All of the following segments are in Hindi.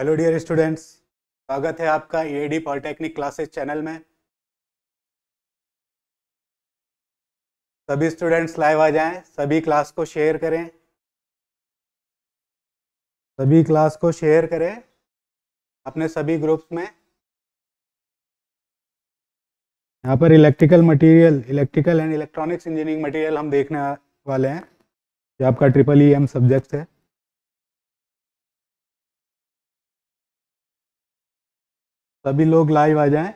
हेलो डियर स्टूडेंट्स स्वागत है आपका डी पॉलिटेक्निक क्लासेस चैनल में सभी स्टूडेंट्स लाइव आ जाएं सभी क्लास को शेयर करें सभी क्लास को शेयर करें अपने सभी ग्रुप्स में यहाँ पर electrical material electrical and electronics engineering material हम देखने वाले हैं जो आपका ट्रिपल ई एम सब्जेक्ट है सभी लोग लाइव आ जाएं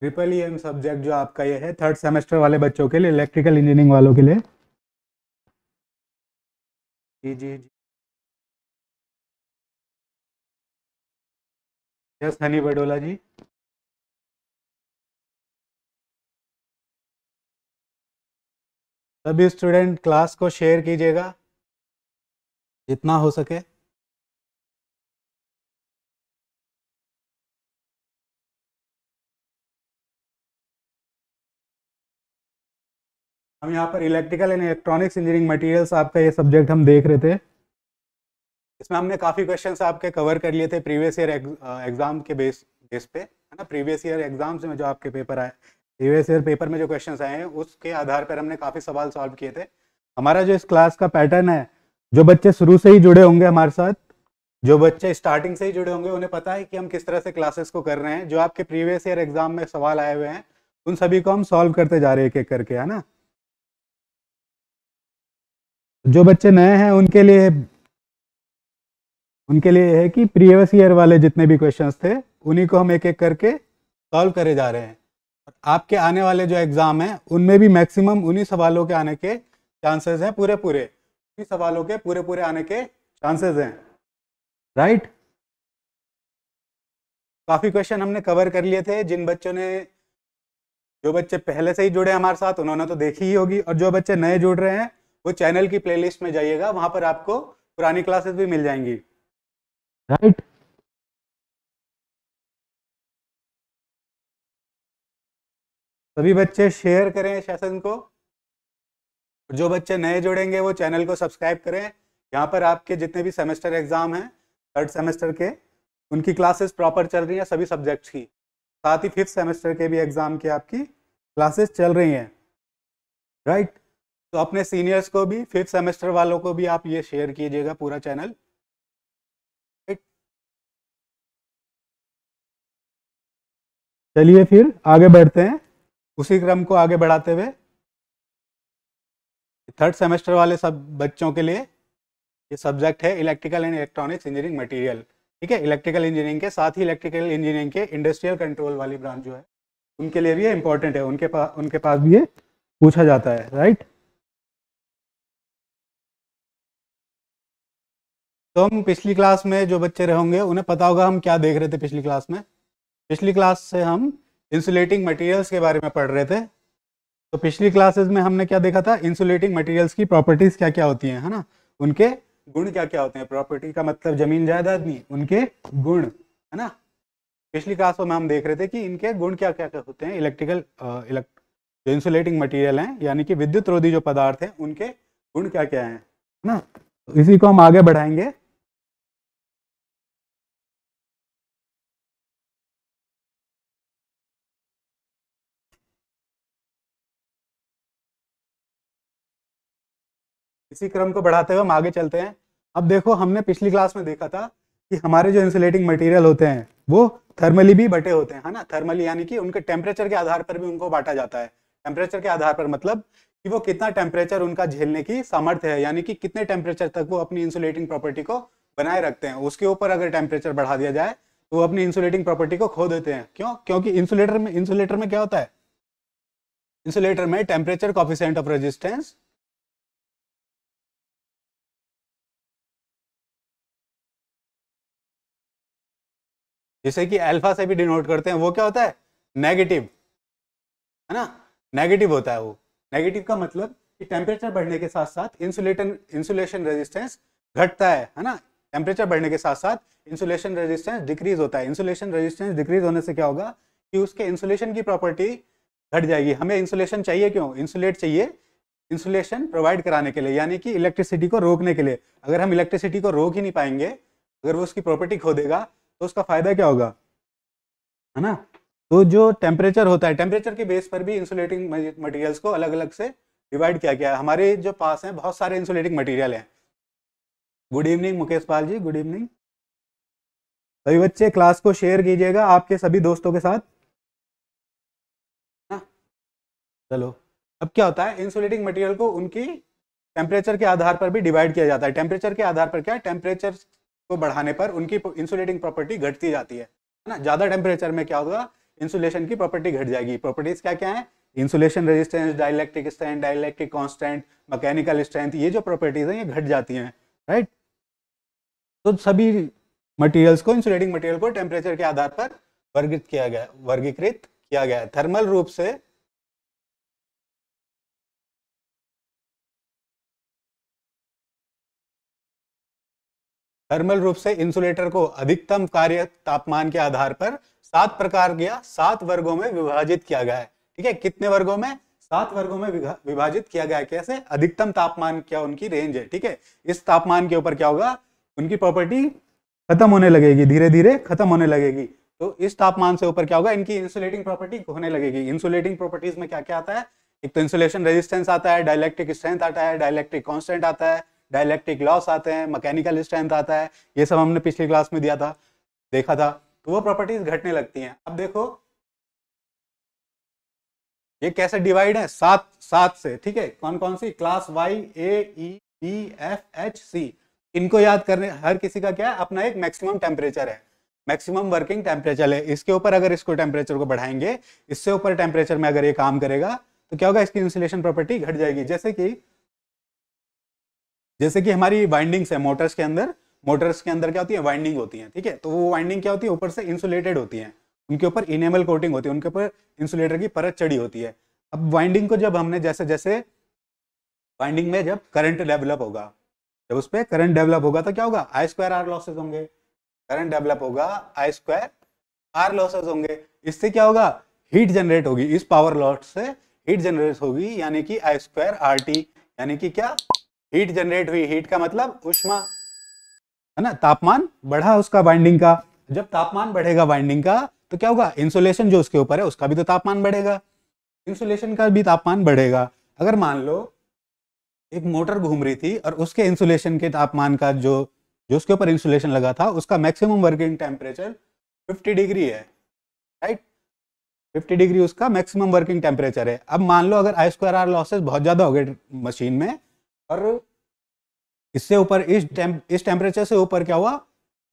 ट्रिपल ई एम सब्जेक्ट जो आपका ये है थर्ड सेमेस्टर वाले बच्चों के लिए इलेक्ट्रिकल इंजीनियरिंग वालों के लिए जी जी जी यस हनी बडोला जी सभी स्टूडेंट क्लास को शेयर कीजिएगा जितना हो सके हम यहाँ पर electrical and electronics engineering materials आपका ये सब्जेक्ट हम देख रहे थे इसमें हमने काफ़ी क्वेश्चन आपके कवर कर लिए थे प्रीवियस ईयर एग्जाम के बेस बेस पे है ना प्रीवियस ईयर एग्जाम में जो आपके पेपर आए प्रीवियस ईयर पेपर में जो क्वेश्चन आए हैं उसके आधार पर हमने काफ़ी सवाल सॉल्व किए थे हमारा जो इस क्लास का पैटर्न है जो बच्चे शुरू से ही जुड़े होंगे हमारे साथ जो बच्चे स्टार्टिंग से ही जुड़े होंगे उन्हें पता है कि हम किस तरह से क्लासेस को कर रहे हैं जो आपके प्रीवियस ईयर एग्जाम में सवाल आए हुए हैं उन सभी को हम सॉल्व करते जा रहे हैं एक एक करके है ना जो बच्चे नए हैं उनके लिए उनके लिए है कि प्रीवियस ईयर वाले जितने भी क्वेश्चंस थे उन्हीं को हम एक एक करके सॉल्व करे जा रहे हैं और आपके आने वाले जो एग्ज़ाम हैं उनमें भी मैक्सिमम उन्हीं सवालों के आने के चांसेस हैं पूरे पूरे उन्हीं सवालों के पूरे पूरे आने के चांसेस हैं राइट काफ़ी क्वेश्चन हमने कवर कर लिए थे जिन बच्चों ने जो बच्चे पहले से ही जुड़े हमारे साथ उन्होंने तो देखी ही होगी और जो बच्चे नए जुड़ रहे हैं वो चैनल की प्लेलिस्ट में जाइएगा वहां पर आपको पुरानी क्लासेस भी मिल जाएंगी right सभी बच्चे शेयर करें सेशन को जो बच्चे नए जुड़ेंगे वो चैनल को सब्सक्राइब करें यहाँ पर आपके जितने भी सेमेस्टर एग्जाम हैं थर्ड सेमेस्टर के उनकी क्लासेस प्रॉपर चल रही हैं सभी सब्जेक्ट्स की साथ ही फिफ्थ सेमेस्टर के भी एग्ज़ाम की आपकी क्लासेस चल रही हैं राइट तो अपने सीनियर्स को भी फिफ्थ सेमेस्टर वालों को भी आप ये शेयर कीजिएगा पूरा चैनल चलिए फिर आगे बढ़ते हैं उसी क्रम को आगे बढ़ाते हुए थर्ड सेमेस्टर वाले सब बच्चों के लिए ये सब्जेक्ट है electrical and electronics engineering material ठीक है इलेक्ट्रिकल इंजीनियरिंग के साथ ही इलेक्ट्रिकल इंजीनियरिंग के इंडस्ट्रियल कंट्रोल वाली ब्रांच जो है उनके लिए भी ये इंपॉर्टेंट है उनके पास उनके पास भी ये पूछा जाता है राइट तो हम पिछली क्लास में जो बच्चे रहेंगे उन्हें पता होगा हम क्या देख रहे थे पिछली क्लास में पिछली क्लास से हम इंसुलेटिंग मटेरियल्स के बारे में पढ़ रहे थे तो पिछली क्लासेस में हमने क्या देखा था इंसुलेटिंग मटेरियल्स की प्रॉपर्टीज क्या क्या होती हैं है ना उनके गुण क्या क्या होते हैं प्रॉपर्टी का मतलब जमीन जायदाद नहीं उनके गुण है ना पिछली क्लास में हम देख रहे थे कि इनके गुण क्या क्या क्या होते हैं इलेक्ट्रिकल जो इंसुलेटिंग मटीरियल है यानी कि विद्युत रोधी जो पदार्थ है उनके गुण क्या क्या है ना तो इसी को हम आगे बढ़ाएंगे इसी क्रम को बढ़ाते हुए हम आगे चलते हैं अब देखो हमने पिछली क्लास में देखा था कि हमारे जो इंसुलेटिंग मटेरियल होते हैं वो थर्मली भी बटे होते हैं है ना थर्मली यानी कि उनके टेम्परेचर के आधार पर भी उनको बांटा जाता है टेम्परेचर के आधार पर मतलब कि वो कितना टेम्परेचर उनका झेलने की सामर्थ्य है यानी कि कितने टेम्परेचर तक वो अपनी इंसुलेटिंग प्रॉपर्टी को बनाए रखते हैं उसके ऊपर अगर टेम्परेचर बढ़ा दिया जाए तो वो अपनी इंसुलेटिंग प्रॉपर्टी को खो देते हैं क्यों क्योंकि इंसुलेटर में इंसुलेटर में क्या होता है इंसुलेटर में टेम्परेचर कॉफिशेंट ऑफ रेजिस्टेंस जिसे कि अल्फा से भी डिनोट करते हैं वो क्या होता है नेगेटिव है ना नेगेटिव होता है वो नेगेटिव का मतलब कि टेम्परेचर बढ़ने के साथ साथ इंसुलेटन इंसुलेशन रेजिस्टेंस घटता है है ना टेम्परेचर बढ़ने के साथ साथ इंसुलेशन रेजिस्टेंस डिक्रीज होता है इंसुलेशन रेजिस्टेंस डिक्रीज होने से क्या होगा कि उसके इंसुलेशन की प्रॉपर्टी घट जाएगी हमें इंसुलेशन चाहिए क्यों इंसुलेट चाहिए इंसुलेशन प्रोवाइड कराने के लिए यानी कि इलेक्ट्रिसिटी को रोकने के लिए अगर हम इलेक्ट्रिसिटी को रोक ही नहीं पाएंगे अगर वो उसकी प्रॉपर्टी खो देगा तो उसका फायदा क्या होगा है ना तो जो टेम्परेचर होता है टेम्परेचर के बेस पर भी इंसुलेटिंग मटेरियल्स को अलग अलग से डिवाइड किया गया है हमारे जो पास हैं बहुत सारे इंसुलेटिंग मटेरियल हैं good evening Mukesh Pal ji good evening सभी बच्चे क्लास को शेयर कीजिएगा आपके सभी दोस्तों के साथ ना हाँ। चलो अब क्या होता है इंसुलेटिंग मटेरियल को उनकी टेम्परेचर के आधार पर भी डिवाइड किया जाता है टेम्परेचर के आधार पर क्या टेम्परेचर को बढ़ाने पर उनकी इंसुलेटिंग प्रॉपर्टी घटती जाती है ना ज़्यादा टेम्परेचर में क्या होगा इंसुलेशन की प्रॉपर्टी घट जाएगी प्रॉपर्टीज क्या क्या है insulation resistance dielectric strength dielectric constant mechanical strength ये जो प्रॉपर्टीज हैं ये घट जाती हैं राइट तो सभी मटेरियल्स को इंसुलेटिंग मटेरियल को टेम्परेचर के आधार पर वर्गित किया गया वर्गीकृत किया गया थर्मल रूप से थर्मल रूप से इंसुलेटर को अधिकतम कार्य तापमान के आधार पर सात प्रकार या सात वर्गों में विभाजित किया गया है ठीक है कितने वर्गों में सात वर्गों में विभाजित किया गया है कैसे अधिकतम तापमान क्या उनकी रेंज है ठीक है इस तापमान के ऊपर क्या होगा उनकी प्रॉपर्टी खत्म होने लगेगी धीरे धीरे खत्म होने लगेगी तो इस तापमान से ऊपर क्या होगा इनकी इंसुलेटिंग प्रॉपर्टी होने लगेगी इंसुलेटिंग प्रॉपर्टीज में क्या क्या आता है एक तो इंसुलेशन रेजिस्टेंस आता है डायलेक्ट्रिक स्ट्रेंथ आता है डायलेक्ट्रिक कॉन्स्टेंट आता है डायलेक्टिक लॉस आते हैं मैकेनिकल स्ट्रेंथ आता है ये सब हमने पिछले क्लास में दिया था देखा था तो वो प्रॉपर्टीज घटने लगती हैं अब देखो ये कैसे डिवाइड है सात सात से ठीक है कौन कौन सी class Y A B F H C इनको याद करने हर किसी का क्या है अपना एक मैक्सिमम टेम्परेचर है मैक्सिमम वर्किंग टेम्परेचर है इसके ऊपर अगर इसको टेम्परेचर को बढ़ाएंगे इससे ऊपर टेम्परेचर में अगर ये काम करेगा तो क्या होगा इसकी इंसुलेशन प्रॉपर्टी घट जाएगी जैसे कि जैसे कि हमारी वाइंडिंग्स है मोटर्स के अंदर मोटर्स के अंदर क्या होती है वाइंडिंग होती है ठीक है तो वो वाइंडिंग क्या होती है ऊपर से इंसुलेटेड होती है उनके ऊपर इनेमल कोटिंग होती है उनके ऊपर इंसुलेटर की परत चढ़ी होती है अब वाइंडिंग को जब हमने जैसे जैसे वाइंडिंग में जब करंट डेवलप होगा जब उस पर करंट डेवलप होगा तो क्या होगा आई स्क्वायर आर लॉसेज होंगे करंट डेवलप होगा आई स्क्वायर आर लॉसेज होंगे इससे क्या होगा हीट जनरेट होगी इस पावर लॉस से हीट जनरेट होगी यानी कि आई स्क्वायर आर टी यानी कि क्या हीट जनरेट हुई हीट का मतलब उष्मा है ना तापमान बढ़ा उसका बाइंडिंग का जब तापमान बढ़ेगा बाइंडिंग का तो क्या होगा इंसुलेशन जो उसके ऊपर है उसका भी तो तापमान बढ़ेगा इंसुलेशन का भी तापमान बढ़ेगा अगर मान लो एक मोटर घूम रही थी और उसके इंसुलेशन के तापमान का जो जो उसके ऊपर इंसुलेशन लगा था उसका मैक्सिमम वर्किंग टेम्परेचर 50 डिग्री है राइट 50 डिग्री उसका मैक्सिमम वर्किंग टेम्परेचर है अब मान लो अगर आई स्क्वायर आर लॉसेज बहुत ज़्यादा हो गए मशीन में और इससे ऊपर इस टेम, इस टेम्परेचर से ऊपर क्या हुआ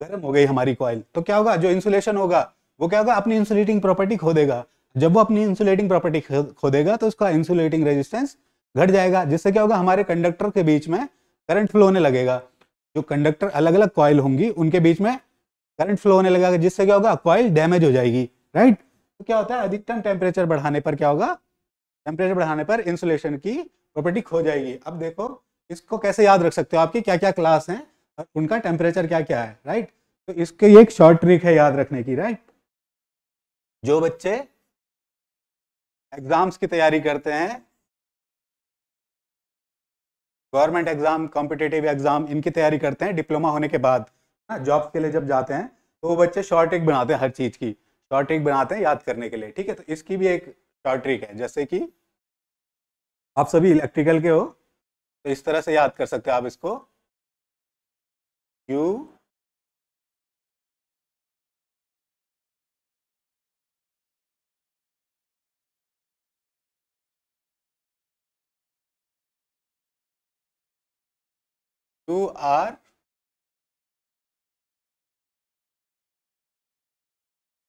गर्म हो गई हमारी कॉइल तो क्या होगा जो इंसुलेशन होगा वो क्या होगा अपनी इंसुलेटिंग प्रॉपर्टी खो देगा जब वो अपनी इंसुलेटिंग प्रॉपर्टी खो देगा तो उसका इंसुलेटिंग रेजिस्टेंस घट जाएगा जिससे क्या होगा हमारे कंडक्टर के बीच में करंट फ्लो होने लगेगा जो कंडक्टर अलग अलग कॉयल होंगी उनके बीच में करंट फ्लो होने लगेगा जिससे क्या होगा कॉइल डैमेज हो जाएगी राइट तो क्या होता है अधिकतम टेम्परेचर बढ़ाने पर क्या होगा टेम्परेचर बढ़ाने पर इंसुलेशन की प्रॉपर्टी खो जाएगी अब देखो इसको कैसे याद रख सकते हो आपकी क्या क्या क्लास हैं और उनका टेम्परेचर क्या क्या है राइट तो इसके एक शॉर्ट ट्रिक है याद रखने की राइट जो बच्चे एग्जाम्स की तैयारी करते हैं गवर्नमेंट एग्जाम कॉम्पिटेटिव एग्जाम इनकी तैयारी करते हैं डिप्लोमा होने के बाद ना हाँ, जॉब के लिए जब जाते हैं तो वो बच्चे शॉर्ट ट्रिक बनाते हैं हर चीज़ की शॉर्ट ट्रिक बनाते हैं याद करने के लिए ठीक है तो इसकी भी एक शॉर्ट ट्रिक है जैसे कि आप सभी इलेक्ट्रिकल के हो तो इस तरह से याद कर सकते हो आप इसको you you are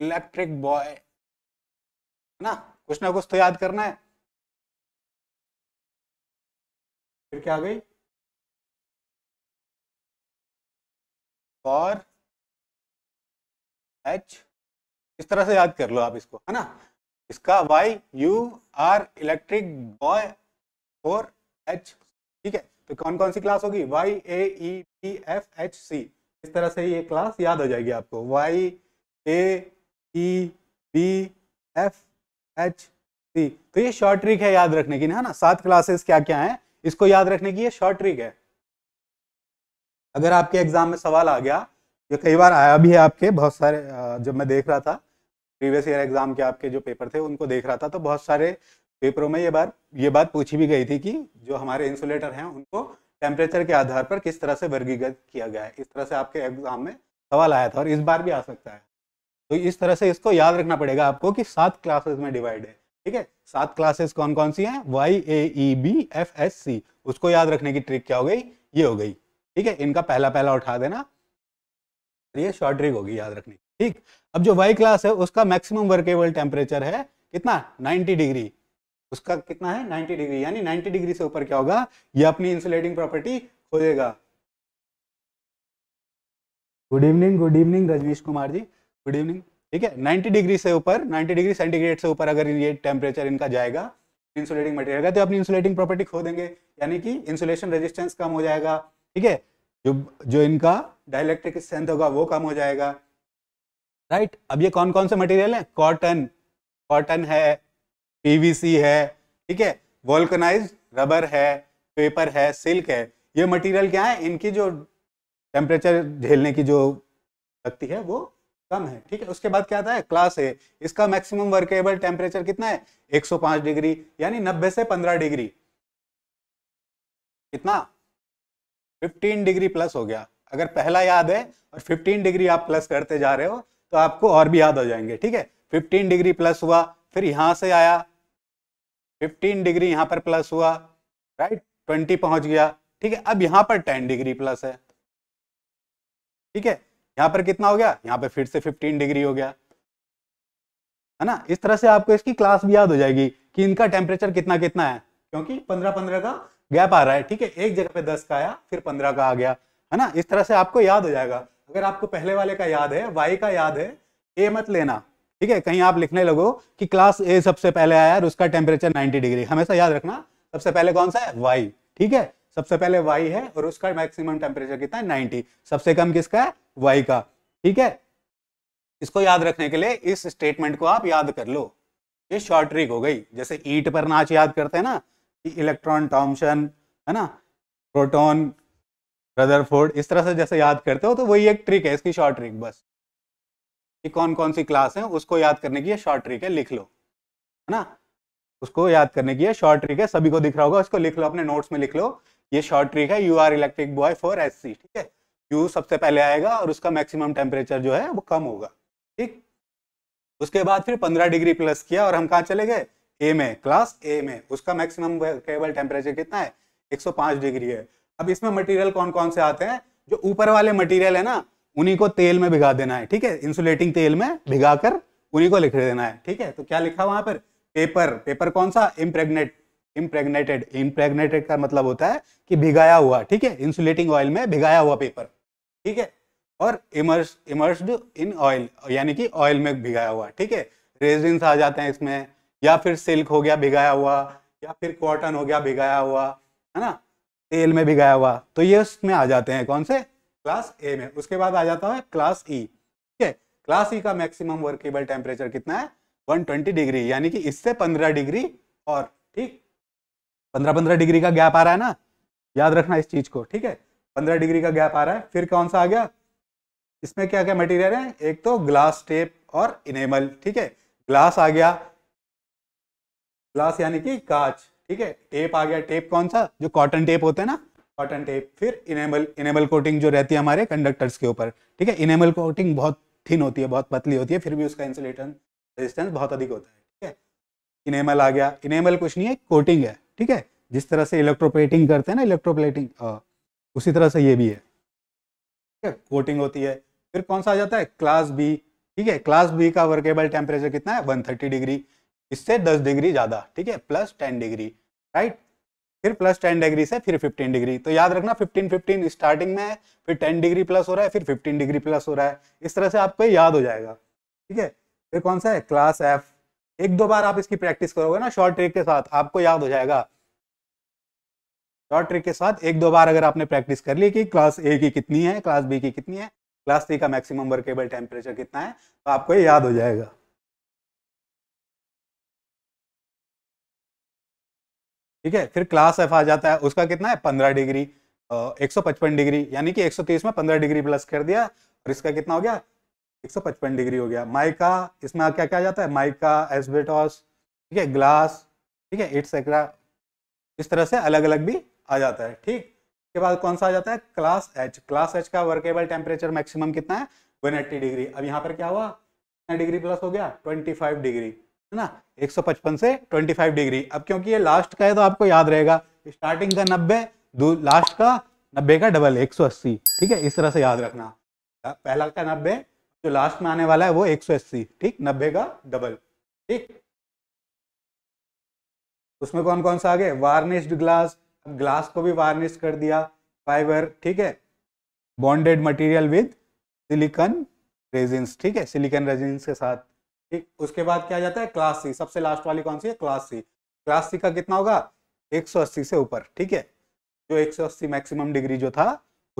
electric boy है ना कुछ ना कुछ तो याद करना है फिर क्या आ गई फॉर एच इस तरह से याद कर लो आप इसको है ना इसका Y you are electric boy for H ठीक है तो कौन कौन सी क्लास होगी Y A P F H C इस तरह से ये क्लास याद हो जाएगी आपको Y A B F H C तो ये शॉर्ट ट्रिक है याद रखने की ना है ना सात क्लासेस क्या क्या हैं इसको याद रखने की ये शॉर्ट ट्रिक है अगर आपके एग्जाम में सवाल आ गया ये कई बार आया भी है आपके बहुत सारे जब मैं देख रहा था प्रीवियस ईयर एग्जाम के आपके जो पेपर थे उनको देख रहा था तो बहुत सारे पेपरों में ये बार ये बात पूछी भी गई थी कि जो हमारे इंसुलेटर हैं उनको टेम्परेचर के आधार पर किस तरह से वर्गीकृत किया गया है इस तरह से आपके एग्जाम में सवाल आया था और इस बार भी आ सकता है तो इस तरह से इसको याद रखना पड़ेगा आपको कि सात क्लासेस में डिवाइड है ठीक है सात क्लासेस कौन कौन सी हैं Y A E B F S C उसको याद रखने की ट्रिक क्या हो गई ये हो गई ठीक है इनका पहला पहला उठा देना ये शॉर्ट ट्रिक होगी याद रखने की ठीक अब जो वाई क्लास है उसका मैक्सिमम वर्केबल टेम्परेचर है कितना 90 डिग्री उसका कितना है 90 डिग्री यानी 90 डिग्री से ऊपर क्या होगा ये अपनी इंसुलेटिंग प्रॉपर्टी खो देगा good evening good evening Rajnish Kumar ji good evening ठीक है 90 डिग्री से ऊपर 90 डिग्री सेंटीग्रेड से ऊपर अगर ये टेम्परेचर इनका जाएगा इंसुलेटिंग मटेरियल का तो अपनी इंसुलेटिंग प्रॉपर्टी खो देंगे यानी कि इंसुलेशन रेजिस्टेंस कम हो जाएगा ठीक है जो जो इनका डायलैक्ट्रिक स्ट्रेंथ होगा वो कम हो जाएगा राइट अब ये कौन कौन से मटेरियल है कॉटन कॉटन है पीवीसी है ठीक है वोल्कनाइज रबर है पेपर है सिल्क है ये मटेरियल क्या है इनकी जो टेम्परेचर झेलने की जो शक्ति है वो कम है ठीक है उसके बाद क्या आता है क्लास ए इसका मैक्सिमम वर्केबल टेम्परेचर कितना है 105 डिग्री यानी 90 से 15 डिग्री कितना 15 डिग्री प्लस हो गया अगर पहला याद है और 15 डिग्री आप प्लस करते जा रहे हो तो आपको और भी याद हो जाएंगे ठीक है 15 डिग्री प्लस हुआ फिर यहां से आया 15 डिग्री यहां पर प्लस हुआ राइट ट्वेंटी पहुंच गया ठीक है अब यहां पर टेन डिग्री प्लस है ठीक है यहाँ पर कितना हो गया यहाँ पर फिर से फिफ्टीन डिग्री हो गया है ना इस तरह से आपको इसकी क्लास भी याद हो जाएगी कि इनका टेम्परेचर कितना कितना है क्योंकि पंद्रह पंद्रह का गैप आ रहा है ठीक है एक जगह पे दस का आया फिर पंद्रह का आ गया है ना इस तरह से आपको याद हो जाएगा अगर आपको पहले वाले का याद है वाई का याद है ए मत लेना ठीक है कहीं आप लिखने लगो कि क्लास ए सबसे पहले आया और उसका टेम्परेचर नाइनटी डिग्री हमेशा याद रखना सबसे पहले कौन सा है वाई ठीक है सबसे पहले वाई है और उसका मैक्सिमम टेम्परेचर कितना है नाइनटी सबसे कम किसका है वाई का ठीक है इसको याद रखने के लिए इस स्टेटमेंट को आप याद कर लो ये शॉर्ट ट्रिक हो गई जैसे ईट पर नाच याद करते हैं ना कि इलेक्ट्रॉन टॉम्सन है ना प्रोटोन रदरफोर्ड इस तरह से जैसे याद करते हो तो वही एक ट्रिक है इसकी शॉर्ट ट्रिक बस कि कौन कौन सी क्लास है उसको याद करने की शॉर्ट ट्रिक है लिख लो है ना उसको याद करने की शॉर्ट ट्रिक है सभी को दिख रहा होगा उसको लिख लो अपने नोट्स में लिख लो ये शॉर्ट ट्रिक है you are electric boy for S ठीक है यू सबसे पहले आएगा और उसका मैक्सिमम टेम्परेचर जो है वो कम होगा ठीक उसके बाद फिर 15 डिग्री प्लस किया और हम कहाँ चले गए ए में क्लास ए में उसका मैक्सिमम केबल टेम्परेचर कितना है 105 डिग्री है अब इसमें मटेरियल कौन कौन से आते हैं जो ऊपर वाले मटेरियल है ना उन्हीं को तेल में भिगा देना है ठीक है इंसुलेटिंग तेल में भिगा कर उन्हीं को लिख देना है ठीक है तो क्या लिखा वहां पर पेपर पेपर कौन सा इम्प्रेगनेट इम्प्रेगनेटेड इम्प्रेगनेटेड का मतलब होता है कि भिगाया हुआ ठीक है इंसुलेटिंग ऑयल में भिगाया हुआ पेपर ठीक है और इमर्स इमर्स्ड इन ऑयल यानी कि ऑयल में भिगाया हुआ ठीक है रेजिन्स आ जाते हैं इसमें या फिर सिल्क हो गया भिगाया हुआ या फिर कॉटन हो गया भिगाया हुआ है ना तेल में भिगाया हुआ तो ये उसमें आ जाते हैं कौन से क्लास ए में उसके बाद आ जाता है क्लास ई e, ठीक है क्लास ई e का मैक्सिमम वर्केबल टेम्परेचर कितना है 120 डिग्री यानी कि इससे 15 डिग्री और ठीक पंद्रह पंद्रह डिग्री का गैप आ रहा है ना याद रखना इस चीज को ठीक है पंद्रह डिग्री का गैप आ रहा है फिर कौन सा आ गया इसमें क्या क्या मटेरियल है एक तो ग्लास टेप और इनेमल ठीक है ग्लास आ गया ग्लास यानी कि कांच ठीक है टेप आ गया टेप कौन सा जो कॉटन टेप होता है ना कॉटन टेप फिर इनेमल इनेमल कोटिंग जो रहती है हमारे कंडक्टर्स के ऊपर ठीक है इनेमल कोटिंग बहुत थिन होती है बहुत पतली होती है फिर भी उसका इंसुलेटन रेजिस्टेंस बहुत अधिक होता है ठीक है इनेमल आ गया इनेमल कुछ नहीं है कोटिंग है ठीक है जिस तरह से इलेक्ट्रोप्लेटिंग करते हैं ना इलेक्ट्रोप्लेटिंग उसी तरह से ये भी है ठीक है कोटिंग होती है फिर कौन सा आ जाता है क्लास बी ठीक है क्लास बी का वर्केबल टेम्परेचर कितना है थर्टी डिग्री इससे दस डिग्री ज़्यादा ठीक है प्लस टेन डिग्री राइट फिर प्लस 10 डिग्री से फिर 15 डिग्री तो याद रखना 15 15 स्टार्टिंग में है फिर 10 डिग्री प्लस हो रहा है फिर 15 डिग्री प्लस हो रहा है इस तरह से आपको याद हो जाएगा ठीक है फिर कौन सा है क्लास एफ एक दो बार आप इसकी प्रैक्टिस करोगे ना शॉर्ट ट्रिक के साथ आपको याद हो जाएगा शॉर्ट ट्रिक के साथ एक दो बार अगर आपने प्रैक्टिस कर ली कि क्लास ए की कितनी है क्लास बी की कितनी है क्लास सी का मैक्सिमम वर्केबल टेम्परेचर कितना है तो आपको ये याद हो जाएगा ठीक है फिर क्लास एफ आ जाता है उसका कितना है पंद्रह डिग्री एक सौ पचपन डिग्री यानी कि एक सौ तीस में पंद्रह डिग्री प्लस कर दिया और इसका कितना हो गया 155 डिग्री हो गया माइका इसमें क्या क्या आ जाता है माइका एसबेटॉस ठीक है ग्लास ठीक है एटसेट्रा इस तरह से अलग अलग भी आ जाता है ठीक के बाद कौन सा आ जाता है क्लास एच क्लास एच का वर्केबल टेम्परेचर मैक्सिमम कितना है 180 डिग्री अब यहाँ पर क्या हुआ कितना डिग्री प्लस हो गया ट्वेंटी डिग्री है ना 155 से 25 डिग्री अब क्योंकि ये लास्ट का है तो आपको याद रहेगा स्टार्टिंग का नब्बे लास्ट का नब्बे का डबल 180 ठीक है इस तरह से याद रखना पहला का नब्बे जो लास्ट में आने वाला है वो 180 ठीक नब्बे का डबल ठीक उसमें कौन कौन सा आ गए वार्निश्ड ग्लास अब ग्लास को भी वार्निश कर दिया फाइबर ठीक है bonded material with silicon resins ठीक है सिलिकन रेजिन्स के साथ ठीक उसके बाद क्या जाता है क्लास सी सबसे लास्ट वाली कौन सी है क्लास सी क्लास सी का कितना होगा 180 से ऊपर ठीक है जो 180 मैक्सिमम डिग्री जो था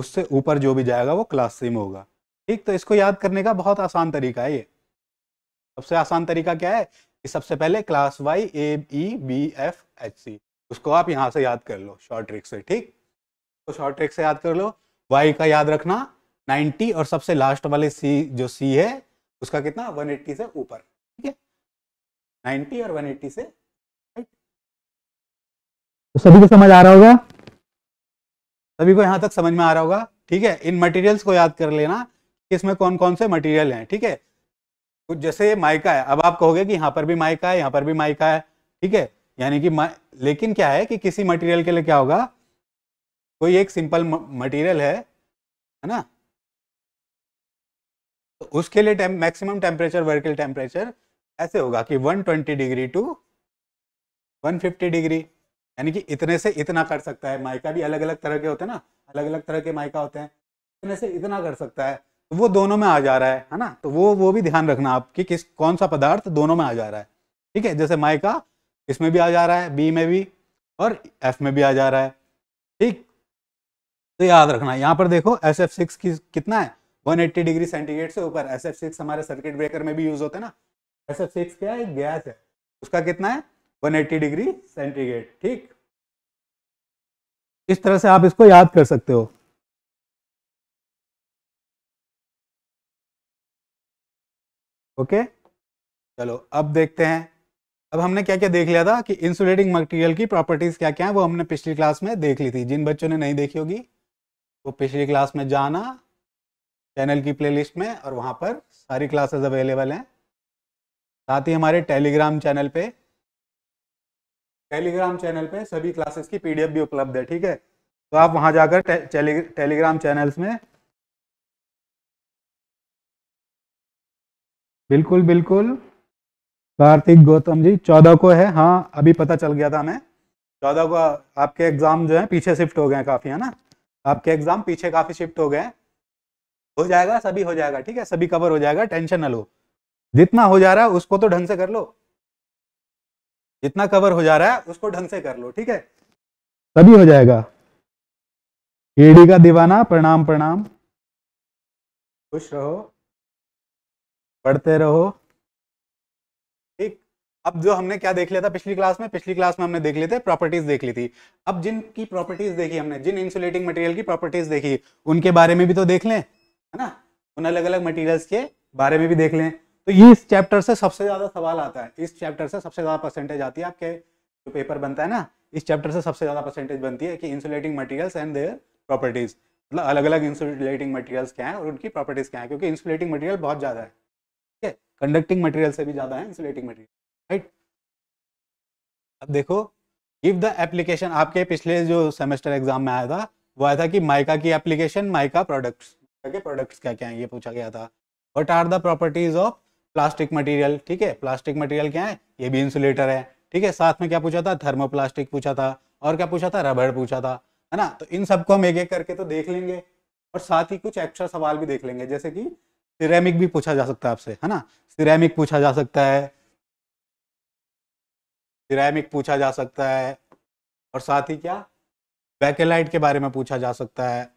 उससे ऊपर जो भी जाएगा वो क्लास सी में होगा ठीक तो इसको याद करने का बहुत आसान तरीका है ये सबसे आसान तरीका क्या है कि सबसे पहले class Y A B B F H C उसको आप यहां से याद कर लो शॉर्ट ट्रिक से ठीक तो शॉर्ट ट्रिक से याद कर लो वाई का याद रखना 90 और सबसे लास्ट वाले सी जो सी है उसका कितना 180 से ऊपर ठीक है 90 और 180 से तो सभी को समझ आ रहा होगा सभी को यहां तक समझ में आ रहा होगा ठीक है इन मटेरियल्स को याद कर लेना कि इसमें कौन कौन से मटेरियल हैं ठीक है तो जैसे माइका है अब आप कहोगे कि यहाँ पर भी माइका है यहाँ पर भी माइका है ठीक है यानी कि लेकिन क्या है कि किसी मटेरियल के लिए क्या होगा कोई एक सिंपल मटेरियल है है ना तो उसके लिए temp, maximum temperature workable temperature ऐसे होगा कि 120 डिग्री टू 150 डिग्री यानी कि इतने से इतना कर सकता है माइका भी अलग अलग तरह के होते हैं ना अलग अलग तरह के माइका होते हैं इतने से इतना कर सकता है वो दोनों में आ जा रहा है है ना तो वो वो भी ध्यान रखना आप कि किस कौन सा पदार्थ दोनों में आ जा रहा है ठीक है जैसे माइका इसमें भी आ जा रहा है बी में भी और एफ में भी आ जा रहा है ठीक तो याद रखना यहाँ पर देखो एस एफ सिक्स की कितना है 180 डिग्री सेंटीग्रेड से ऊपर एस एफ सिक्स हमारे सर्किट ब्रेकर में भी यूज होता है ना एस एफ सिक्स क्या है गैस है उसका कितना है 180 डिग्री सेंटीग्रेड ठीक इस तरह से आप इसको याद कर सकते हो ओके चलो अब देखते हैं अब हमने क्या क्या देख लिया था कि इंसुलेटिंग मटेरियल की प्रॉपर्टीज क्या क्या है वो हमने पिछली क्लास में देख ली थी जिन बच्चों ने नहीं देखी होगी वो पिछली क्लास में जाना चैनल की प्लेलिस्ट में और वहाँ पर सारी क्लासेस अवेलेबल हैं साथ ही हमारे टेलीग्राम चैनल पे टेलीग्राम चैनल पे सभी क्लासेस की पीडीएफ भी उपलब्ध है ठीक है तो आप वहाँ जाकर टे, टेलीग्राम चैनल्स में बिल्कुल बिल्कुल कार्तिक गौतम जी चौदह को है हाँ अभी पता चल गया था हमें चौदह को आपके एग्जाम जो है पीछे शिफ्ट हो गए काफी है ना आपके एग्जाम पीछे काफी शिफ्ट हो गए हो जाएगा सभी हो जाएगा ठीक है सभी कवर हो जाएगा टेंशन न लो जितना हो जा रहा है उसको तो ढंग से कर लो जितना कवर हो जा रहा है उसको ढंग से कर लो ठीक है सभी हो जाएगा ईडी का दीवाना प्रणाम प्रणाम खुश रहो पढ़ते रहो ठीक अब जो हमने क्या देख लिया था पिछली क्लास में पिछली क्लास में हमने देख लिए थे प्रॉपर्टीज देख ली थी अब जिनकी प्रॉपर्टीज देखी हमने जिन इंसुलेटिंग मटेरियल की प्रॉपर्टीज देखी उनके बारे में भी तो देख लें है ना उन अलग अलग मटेरियल्स के बारे में भी देख लें तो ये इस चैप्टर से सबसे ज्यादा सवाल आता है इस चैप्टर से सबसे ज्यादा परसेंटेज आती है आपके जो पेपर बनता है ना इस चैप्टर से सबसे ज्यादा परसेंटेज बनती है कि insulating materials and their properties मतलब अलग अलग इंसुलेटिंग मटेरियल्स क्या हैं और उनकी प्रॉपर्टीज क्या हैं क्योंकि इंसुलेटिंग मटेरियल बहुत ज्यादा है कंडक्टिंग मटेरियल से भी ज़्यादा है इंसुलेटिंग मटेरियल राइट अब देखो इफ द एप्लीकेशन आपके पिछले जो सेमेस्टर एग्जाम में आया था वो आया था कि माइका की एप्लीकेशन माइका प्रोडक्ट्स के प्रोडक्ट्स क्या क्या हैं ये पूछा गया था what are the properties of plastic material ठीक है प्लास्टिक मटेरियल क्या है ये भी इंसुलेटर है ठीक है साथ में क्या पूछा था थर्मोप्लास्टिक पूछा था और क्या पूछा था रबड़ पूछा था है ना तो इन सबको हम एक एक करके तो देख लेंगे और साथ ही कुछ एक्स्ट्रा सवाल भी देख लेंगे जैसे कि सिरेमिक भी पूछा जा सकता है आपसे है ना सिरेमिक पूछा जा सकता है सिरेमिक पूछा जा सकता है और साथ ही क्या बैकेलाइट के बारे में पूछा जा सकता है है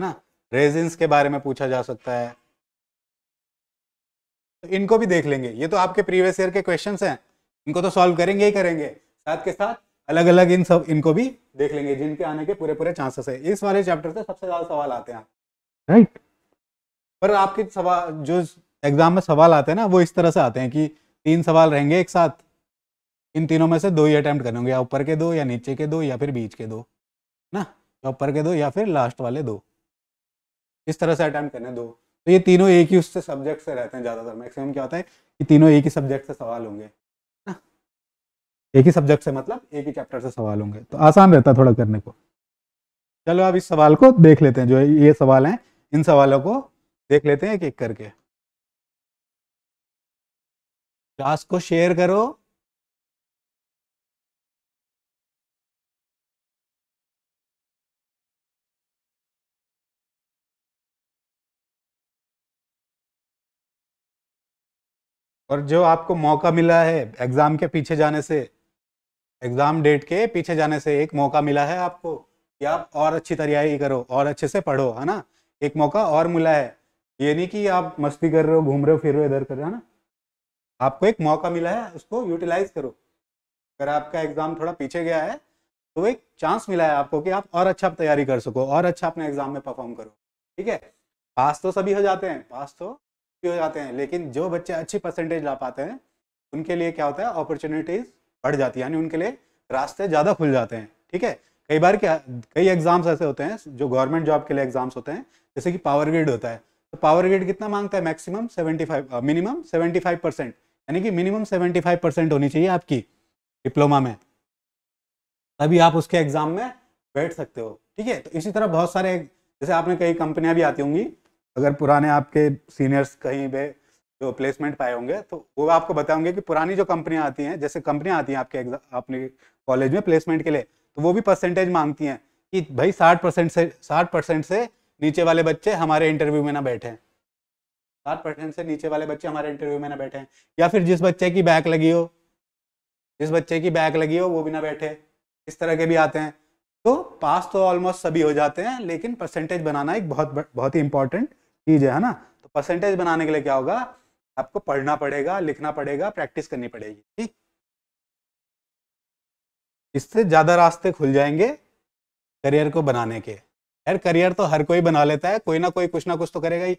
ना रेजिन्स के बारे में पूछा जा सकता है तो इनको भी देख लेंगे ये तो आपके प्रीवियस ईयर के क्वेश्चंस हैं इनको तो सॉल्व करेंगे ही करेंगे साथ के साथ अलग अलग इन सब इनको भी देख लेंगे जिनके आने के पूरे पूरे चांसेस है इस वाले चैप्टर से सबसे ज्यादा सवाल आते हैं राइट right. पर आपके सवाल जो एग्जाम में सवाल आते हैं ना वो इस तरह से आते हैं कि तीन सवाल रहेंगे एक साथ इन तीनों में से दो ही अटैम्प्ट करेंगे या ऊपर के दो या नीचे के दो या फिर बीच के दो ना या ऊपर के दो या फिर लास्ट वाले दो इस तरह से अटैम्प्ट करने दो तो ये तीनों एक ही उससे सब्जेक्ट से रहते हैं ज़्यादातर मैक्सिमम क्या होता है कि तीनों एक ही सब्जेक्ट से सवाल होंगे एक ही सब्जेक्ट से मतलब एक ही चैप्टर से सवाल होंगे तो आसान रहता है थोड़ा करने को चलो आप इस सवाल को देख लेते हैं जो ये सवाल हैं इन सवालों को देख लेते हैं एक एक करके क्लास को शेयर करो और जो आपको मौका मिला है एग्ज़ाम के पीछे जाने से एग्ज़ाम डेट के पीछे जाने से एक मौका मिला है आपको कि आप और अच्छी तैयारी करो और अच्छे से पढ़ो है ना एक मौका और मिला है ये नहीं कि आप मस्ती कर रहे हो घूम रहे हो फिर रहे हो इधर कर रहे हो ना आपको एक मौका मिला है उसको यूटिलाइज करो अगर आपका एग्जाम थोड़ा पीछे गया है तो एक चांस मिला है आपको कि आप और अच्छा तैयारी कर सको और अच्छा अपने एग्जाम में परफॉर्म करो ठीक है पास तो सभी हो जाते हैं पास तो हो जाते हैं लेकिन जो बच्चे अच्छी परसेंटेज ला पाते हैं उनके लिए क्या होता है अपॉर्चुनिटीज बढ़ जाती है यानी उनके लिए रास्ते ज़्यादा खुल जाते हैं ठीक है कई बार क्या कई एग्जाम्स ऐसे होते हैं जो गवर्नमेंट जॉब के लिए एग्जाम्स होते हैं जैसे कि पावर ग्रिड होता है तो पावर ग्रिड कितना मांगता है मैक्सिमम 75 मिनिमम 75 परसेंट यानी कि मिनिमम 75 परसेंट होनी चाहिए आपकी डिप्लोमा में तभी आप उसके एग्जाम में बैठ सकते हो ठीक है तो इसी तरह बहुत सारे जैसे आपने कई कंपनियां भी आती होंगी अगर पुराने आपके सीनियर्स कहीं पे जो प्लेसमेंट पाए होंगे तो वो आपको बताएंगे कि पुरानी जो कंपनियां आती हैं जैसे कंपनियां आती हैं आपके अपने कॉलेज में प्लेसमेंट के लिए तो वो भी परसेंटेज मांगती हैं कि भाई साठ परसेंट से साठ परसेंट से नीचे वाले बच्चे हमारे इंटरव्यू में ना बैठे सात परसेंट से नीचे वाले बच्चे हमारे इंटरव्यू में ना बैठे या फिर जिस बच्चे की बैक लगी हो जिस बच्चे की बैक लगी हो वो भी ना बैठे इस तरह के भी आते हैं तो पास तो ऑलमोस्ट सभी हो जाते हैं लेकिन परसेंटेज बनाना एक बहुत बहुत ही इंपॉर्टेंट चीज़ है ना तो परसेंटेज बनाने के लिए क्या होगा आपको पढ़ना पड़ेगा लिखना पड़ेगा प्रैक्टिस करनी पड़ेगी ठीक इससे ज़्यादा रास्ते खुल जाएंगे करियर को बनाने के यार करियर तो हर कोई बना लेता है कोई ना कोई कुछ ना कुछ तो करेगा ही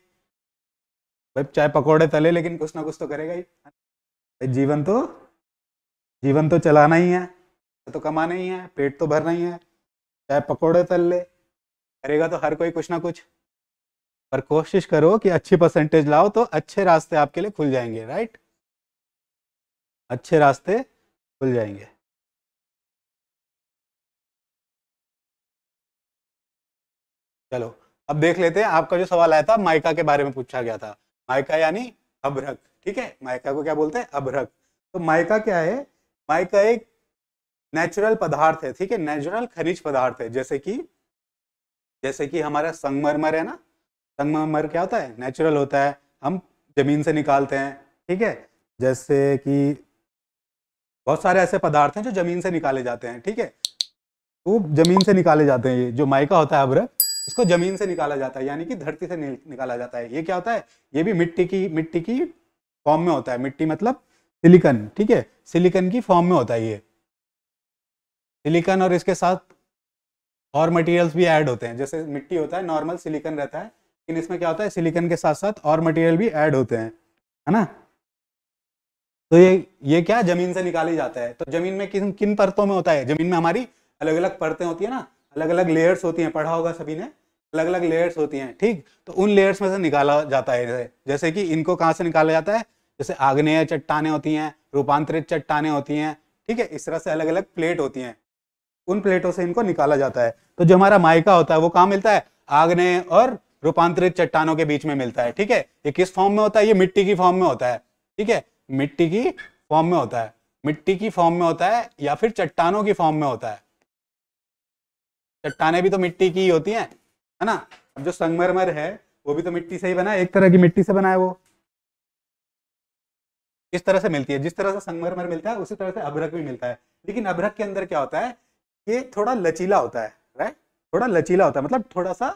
भाई चाहे पकौड़े तले लेकिन कुछ ना कुछ तो करेगा ही भाई जीवन तो जीवन तो चलाना ही है तो कमाना ही है पेट तो भरना ही है चाहे पकौड़े तल ले करेगा तो हर कोई कुछ ना कुछ पर कोशिश करो कि अच्छी परसेंटेज लाओ तो अच्छे रास्ते आपके लिए खुल जाएंगे राइट अच्छे रास्ते खुल जाएंगे चलो अब देख लेते हैं आपका जो सवाल आया था माइका के बारे में पूछा गया था माइका यानी अभ्रक ठीक है माइका को क्या बोलते हैं अभ्रक तो माइका क्या है माइका एक नेचुरल पदार्थ है ठीक है नेचुरल खनिज पदार्थ है जैसे कि जैसे कि हमारा संगमरमर है ना संगमरमर क्या होता है नेचुरल होता है हम जमीन से निकालते हैं ठीक है जैसे कि बहुत सारे ऐसे पदार्थ हैं जो जमीन से निकाले जाते हैं ठीक है वो जमीन से निकाले जाते हैं ये जो माइका होता है अभ्रक इसको जमीन से निकाला जाता है यानी कि धरती से निकाला जाता है ये क्या होता है ये भी मिट्टी की मिट्टी की फॉर्म में होता है मिट्टी मतलब सिलिकन ठीक है सिलिकन की फॉर्म में होता है ये सिलिकन और इसके साथ और मटेरियल्स भी ऐड होते हैं जैसे मिट्टी होता है नॉर्मल सिलिकन रहता है लेकिन इसमें क्या होता है सिलिकन के साथ साथ और मटेरियल भी ऐड होते हैं है ना तो ये ये क्या जमीन से निकाली जाता है तो जमीन में किन किन परतों में होता है जमीन में हमारी अलग अलग परतें होती है ना अलग अलग लेयर्स होती हैं पढ़ा होगा सभी ने अलग अलग लेयर्स होती हैं ठीक तो उन लेयर्स में से निकाला जाता है जैसे कि इनको कहाँ से निकाला जाता है जैसे आग्नेय चट्टाने होती हैं रूपांतरित चट्टाने होती हैं ठीक है इस तरह से अलग अलग प्लेट होती हैं उन प्लेटों से इनको निकाला जाता है तो जो हमारा माइका होता है वो कहाँ मिलता है आग्नेय और रूपांतरित चट्टानों के बीच में मिलता है ठीक है ये किस फॉर्म में होता है ये मिट्टी की फॉर्म में होता है ठीक है मिट्टी की फॉर्म में होता है मिट्टी की फॉर्म में होता है या फिर चट्टानों की फॉर्म में होता है चट्टाने भी तो मिट्टी की ही होती है है ना अब जो संगमरमर है वो भी तो मिट्टी से ही बना है एक तरह की मिट्टी से बना है वो इस तरह से मिलती है जिस तरह से संगमरमर मिलता है उसी तरह से अभ्रक भी मिलता है लेकिन अभ्रक के अंदर क्या होता है ये थोड़ा लचीला होता है राइट थोड़ा लचीला होता है मतलब थोड़ा सा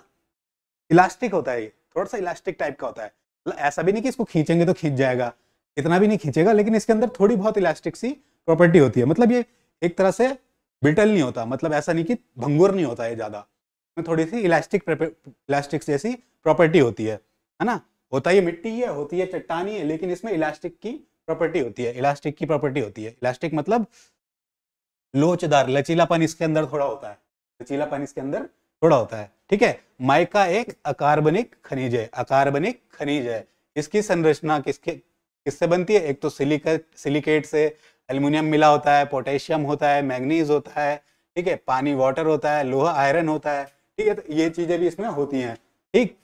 इलास्टिक होता है ये थोड़ा सा इलास्टिक टाइप का होता है मतलब ऐसा भी नहीं कि इसको खींचेंगे तो खींच जाएगा इतना भी नहीं खींचेगा लेकिन इसके अंदर थोड़ी बहुत इलास्टिक सी प्रॉपर्टी होती है मतलब ये एक तरह से बिटल नहीं होता मतलब ऐसा नहीं कि भंगुर नहीं होता है ज़्यादा में थोड़ी सी इलास्टिक इलास्टिक जैसी प्रॉपर्टी होती है है ना होता ही मिट्टी है होती है चट्टानी है लेकिन इसमें इलास्टिक की प्रॉपर्टी होती है इलास्टिक की प्रॉपर्टी होती है इलास्टिक मतलब लोचदार लचीलापन इसके अंदर थोड़ा होता है लचीलापन इसके अंदर थोड़ा होता है ठीक है माइका एक अकार्बनिक खनिज है अकार्बनिक खनिज है इसकी संरचना किसके किससे बनती है एक तो सिलिकेट सिलिकेट से एल्यूमिनियम मिला होता है पोटेशियम होता है मैग्नीज होता है ठीक है पानी वाटर होता है लोहा आयरन होता है ठीक है तो ये चीजें भी इसमें होती हैं ठीक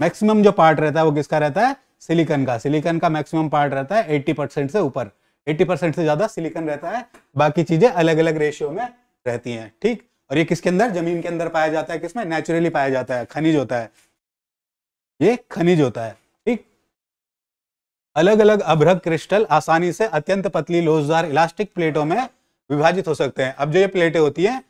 मैक्सिमम जो पार्ट रहता है वो किसका रहता है सिलिकन का सिलिकन का मैक्सिमम पार्ट रहता है 80 परसेंट से ऊपर 80 परसेंट से ज्यादा सिलिकन रहता है बाकी चीजें अलग अलग रेशियो में रहती हैं ठीक और ये किसके अंदर जमीन के अंदर पाया जाता है किसमें नेचुरली पाया जाता है खनिज होता है ये खनिज होता है अलग अलग अभ्रक क्रिस्टल आसानी से अत्यंत पतली लोजदार इलास्टिक प्लेटों में विभाजित हो सकते हैं अब जो ये प्लेटें होती हैं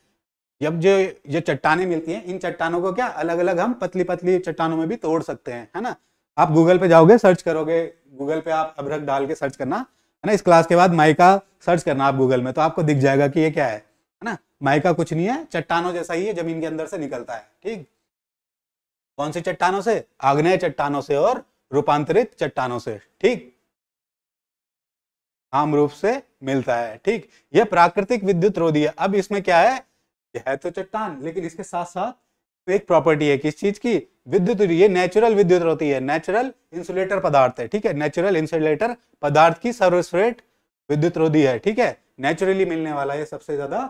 जब जो ये चट्टाने मिलती हैं इन चट्टानों को क्या अलग अलग हम पतली पतली चट्टानों में भी तोड़ सकते हैं है ना आप गूगल पे जाओगे सर्च करोगे गूगल पे आप अभ्रक डाल के सर्च करना है ना इस क्लास के बाद माइका सर्च करना आप गूगल में तो आपको दिख जाएगा कि ये क्या है है ना माइका कुछ नहीं है चट्टानों जैसा ही है जमीन के अंदर से निकलता है ठीक कौन सी चट्टानों से आग्नेय चट्टानों से और रूपांतरित चट्टानों से ठीक आम रूप से मिलता है ठीक यह प्राकृतिक विद्युत रोधी है अब इसमें क्या है यह है तो चट्टान लेकिन इसके साथ साथ एक प्रॉपर्टी है किस चीज की विद्युत ये नेचुरल विद्युत रोधी है नेचुरल इंसुलेटर पदार्थ है ठीक है नेचुरल इंसुलेटर पदार्थ की सर्वश्रेष्ठ विद्युत रोधी है ठीक है नेचुरली मिलने वाला यह सबसे ज्यादा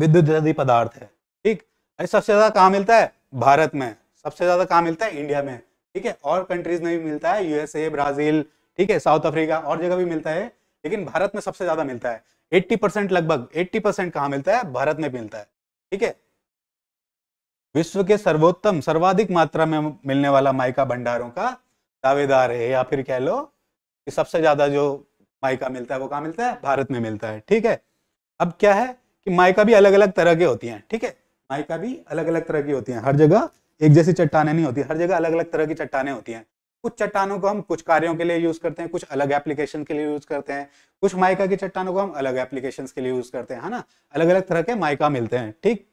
विद्युत रोधी पदार्थ है ठीक सबसे ज्यादा कहा मिलता है भारत में सबसे ज्यादा कहा मिलता है इंडिया में ठीक है और कंट्रीज में भी मिलता है यूएसए ब्राजील ठीक है साउथ अफ्रीका और जगह भी मिलता है लेकिन भारत में सबसे ज्यादा मिलता है 80 परसेंट लगभग 80 परसेंट कहाँ मिलता है भारत में मिलता है ठीक है विश्व के सर्वोत्तम सर्वाधिक मात्रा में मिलने वाला माइका भंडारों का दावेदार है या फिर कह लो कि सबसे ज्यादा जो माइका मिलता है वो कहाँ मिलता है भारत में मिलता है ठीक है अब क्या है कि माइका भी अलग अलग तरह की होती है ठीक है माइका भी अलग अलग तरह की होती है हर जगह एक जैसी चट्टाने नहीं होती हर जगह अलग अलग तरह की चट्टाने होती हैं कुछ चट्टानों को हम कुछ कार्यों के लिए यूज करते हैं कुछ अलग एप्लीकेशन के लिए यूज करते हैं कुछ माइका की चट्टानों को हम अलग एप्लीकेशन के लिए यूज करते हैं है ना अलग अलग तरह के माइका मिलते हैं ठीक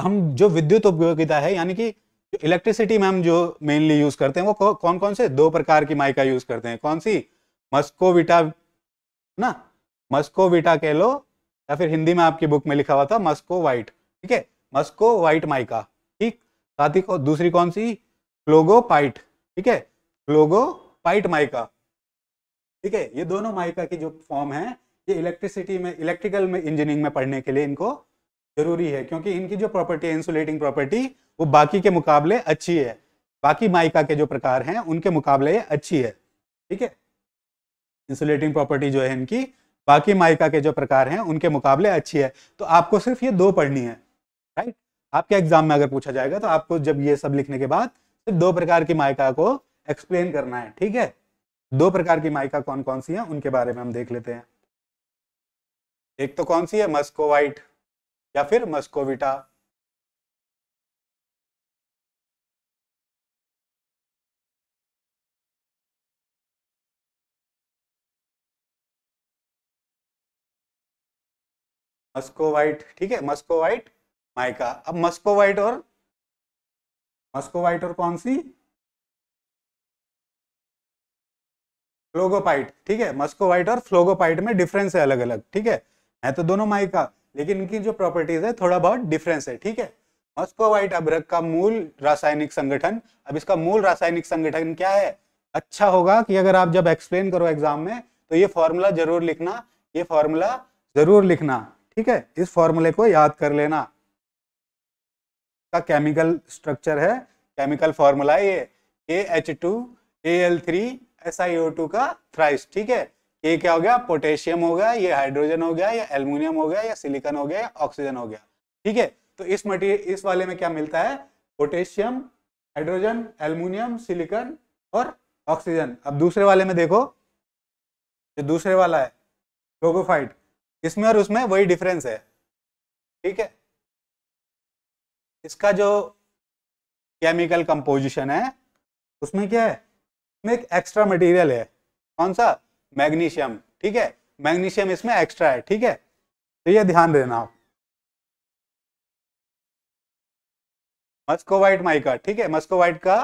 हम जो विद्युत उपयोगिता है यानी कि इलेक्ट्रिसिटी में हम जो मेनली यूज करते हैं वो कौन कौन से दो प्रकार की माइका यूज करते हैं कौन सी मस्कोविटा ना मस्कोविटा कह लो या फिर हिंदी में आपकी बुक में लिखा हुआ था मस्को वाइट ठीक है मस्को वाइट माइका ठीक साथ ही दूसरी कौन सी क्लोगोपाइट ठीक है क्लोगोपाइट माइका ठीक है ये दोनों माइका की जो फॉर्म है ये इलेक्ट्रिसिटी में इलेक्ट्रिकल में इंजीनियरिंग में पढ़ने के लिए इनको जरूरी है क्योंकि इनकी जो प्रॉपर्टी है इंसुलेटिंग प्रॉपर्टी वो बाकी के मुकाबले अच्छी है बाकी माइका के जो प्रकार हैं उनके मुकाबले ये अच्छी है ठीक है इंसुलेटिंग प्रॉपर्टी जो है इनकी बाकी माइका के जो प्रकार हैं उनके मुकाबले अच्छी है तो आपको सिर्फ ये दो पढ़नी है राइट आपके एग्जाम में अगर पूछा जाएगा तो आपको जब ये सब लिखने के बाद सिर्फ दो प्रकार की माइका को एक्सप्लेन करना है ठीक है दो प्रकार की माइका कौन कौन सी है उनके बारे में हम देख लेते हैं एक तो कौन सी है मस्कोवाइट या फिर मस्कोविटा मस्कोवाइट ठीक है मस्कोवाइट माइका अब मस्कोवाइट और मस्कोवाइट और कौन सी फ्लोगोपाइट ठीक है मस्कोवाइट और फ्लोगोपाइट में डिफरेंस है अलग अलग ठीक है है तो दोनों माइका लेकिन इनकी जो प्रॉपर्टीज है थोड़ा बहुत डिफरेंस है ठीक है मस्कोवाइट अभ्रक का मूल रासायनिक संगठन अब इसका मूल रासायनिक संगठन क्या है अच्छा होगा कि अगर आप जब एक्सप्लेन करो एग्जाम में तो ये फॉर्मूला जरूर लिखना ये फॉर्मूला जरूर लिखना ठीक है इस फॉर्मूले को याद कर लेना का केमिकल स्ट्रक्चर है केमिकल है ये A H two A L three S I O two का थ्राइस ठीक है ये क्या हो गया पोटेशियम हो गया ये हाइड्रोजन हो गया या एल्यूमिनियम हो गया या सिलिकन हो गया या ऑक्सीजन हो गया ठीक है तो इस मटीरियल इस वाले में क्या मिलता है पोटेशियम हाइड्रोजन एल्यूमिनियम सिलिकन और ऑक्सीजन अब दूसरे वाले में देखो जो दूसरे वाला है लोगोफाइट इसमें और उसमें वही डिफरेंस है ठीक है इसका जो केमिकल कंपोजिशन है उसमें क्या है इसमें एक एक्स्ट्रा मटेरियल है कौन सा मैग्नीशियम ठीक है मैग्नीशियम इसमें एक्स्ट्रा है ठीक है तो ये ध्यान देना आप मस्कोवाइट माइका ठीक है मस्कोवाइट का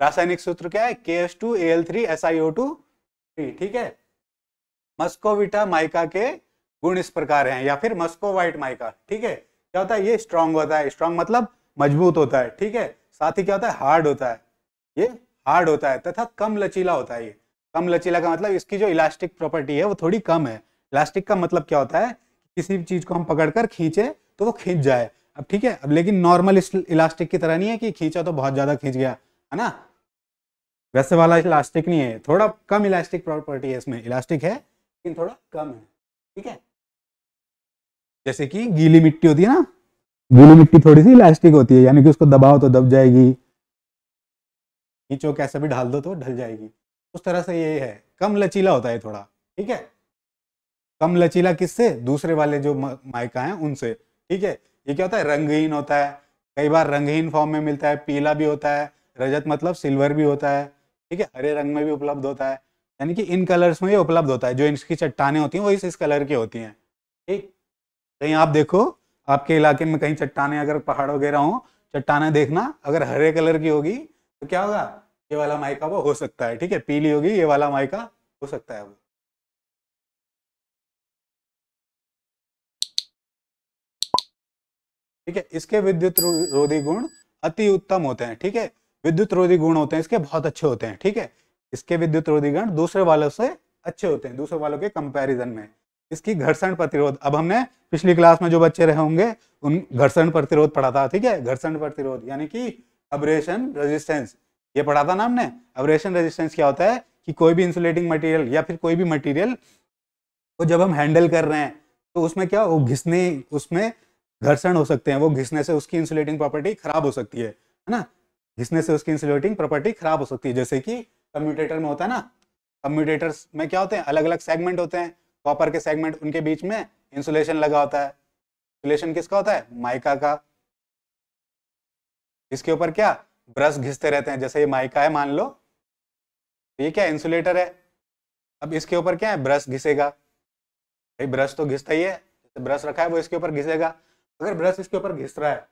रासायनिक सूत्र क्या है K S two L three S I O two three ठीक है मस्कोविटा माइका के गुण इस प्रकार हैं या फिर मस्कोवाइट माइका ठीक है क्या होता है ये स्ट्रांग होता है स्ट्रांग मतलब मजबूत होता है ठीक है साथ ही क्या होता है हार्ड होता है ये हार्ड होता है तथा कम लचीला होता है ये कम लचीला का मतलब इसकी जो इलास्टिक प्रॉपर्टी है वो थोड़ी कम है इलास्टिक का मतलब क्या होता है किसी भी चीज को हम पकड़कर खींचे तो वो खींच जाए अब ठीक है अब लेकिन नॉर्मल इलास्टिक की तरह नहीं है कि खींचा तो बहुत ज्यादा खींच गया है ना वैसे वाला इलास्टिक नहीं है थोड़ा कम इलास्टिक प्रॉपर्टी है इसमें इलास्टिक है लेकिन थोड़ा कम है ठीक है जैसे कि गीली मिट्टी होती है ना गीली मिट्टी थोड़ी सी इलास्टिक होती है यानी कि उसको दबाओ तो दब जाएगी खींचो कैसे भी ढाल दो तो ढल जाएगी उस तरह से ये है कम लचीला होता है थोड़ा ठीक है कम लचीला किससे दूसरे वाले जो मायका है उनसे ठीक है ये क्या होता है रंगहीन होता है कई बार रंगहीन फॉर्म में मिलता है पीला भी होता है रजत मतलब सिल्वर भी होता है ठीक है हरे रंग में भी उपलब्ध होता है यानी कि इन कलर्स में ये उपलब्ध होता है जो इसकी चट्टाने होती हैं वो इस इस कलर की होती हैं ठीक कहीं आप देखो आपके इलाके में कहीं चट्टाने अगर पहाड़ वगैरह हो चट्टाने देखना अगर हरे कलर की होगी तो क्या होगा ये वाला माइका वो हो सकता है ठीक है पीली होगी ये वाला माइका हो सकता है वो ठीक है इसके विद्युत रोधी गुण अति उत्तम होते हैं ठीक है विद्युत रोधी गुण होते हैं इसके बहुत अच्छे होते हैं ठीक है इसके विद्युत रोधी गुण दूसरे वालों से अच्छे होते हैं दूसरे वालों के कंपेरिजन में इसकी घर्षण प्रतिरोध अब हमने पिछली क्लास में जो बच्चे रहे होंगे उन घर्षण प्रतिरोध पढ़ा था ठीक है घर्षण प्रतिरोध यानी कि अब्रेशन रेजिस्टेंस ये पढ़ा था ना हमने अब्रेशन रेजिस्टेंस क्या होता है कि कोई भी इंसुलेटिंग मटेरियल या फिर कोई भी मटेरियल को जब हम हैंडल कर रहे हैं तो उसमें क्या वो घिसने उसमें घर्षण हो सकते हैं वो घिसने से उसकी इंसुलेटिंग प्रॉपर्टी खराब हो सकती है है ना घिसने से उसकी इंसुलेटिंग प्रॉपर्टी खराब हो सकती है जैसे कि कम्यूटेटर में होता है ना कम्यूटेटर्स में क्या होते हैं अलग अलग सेगमेंट होते हैं कॉपर के सेगमेंट उनके बीच में इंसुलेशन लगा होता है इंसुलेशन किसका होता है माइका का इसके ऊपर क्या ब्रश घिसते रहते हैं जैसे ये माइका है मान लो ये क्या इंसुलेटर है अब इसके ऊपर क्या है ब्रश घिसेगा भाई ब्रश तो घिसता ही है जैसे ब्रश रखा है वो इसके ऊपर घिसेगा अगर ब्रश इसके ऊपर घिस रहा है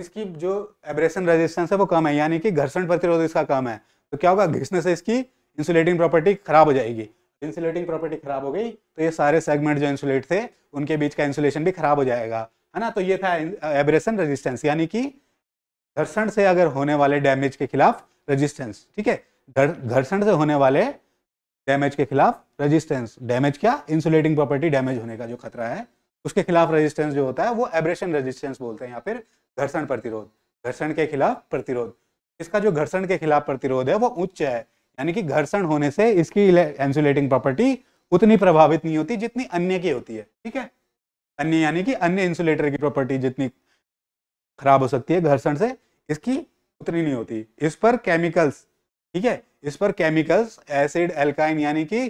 इसकी जो एब्रेशन रेजिस्टेंस है वो कम है यानी कि घर्षण प्रतिरोध इसका कम है तो क्या होगा घिसने से इसकी इंसुलेटिंग प्रॉपर्टी खराब हो जाएगी इंसुलेटिंग प्रॉपर्टी खराब हो गई तो ये सारे सेगमेंट जो इंसुलेट थे उनके बीच का इंसुलेशन भी खराब हो जाएगा है ना तो ये था एब्रेशन रेजिस्टेंस यानी कि घर्षण से अगर होने वाले डैमेज के खिलाफ रेजिस्टेंस ठीक है घर्षण से होने वाले डैमेज के खिलाफ रेजिस्टेंस डैमेज क्या इंसुलेटिंग प्रॉपर्टी डैमेज होने का जो खतरा है उसके खिलाफ रेजिस्टेंस जो होता है वो एब्रेशन रेजिस्टेंस बोलते हैं या फिर घर्षण प्रतिरोध घर्षण के खिलाफ प्रतिरोध इसका जो घर्षण के खिलाफ प्रतिरोध है वो उच्च है यानी कि घर्षण होने से इसकी इंसुलेटिंग प्रॉपर्टी उतनी प्रभावित नहीं होती जितनी अन्य की होती है ठीक है अन्य यानी कि अन्य इंसुलेटर की प्रॉपर्टी जितनी खराब हो सकती है घर्षण से इसकी उतनी नहीं होती इस पर केमिकल्स ठीक है इस पर केमिकल्स एसिड एल्काइन यानी कि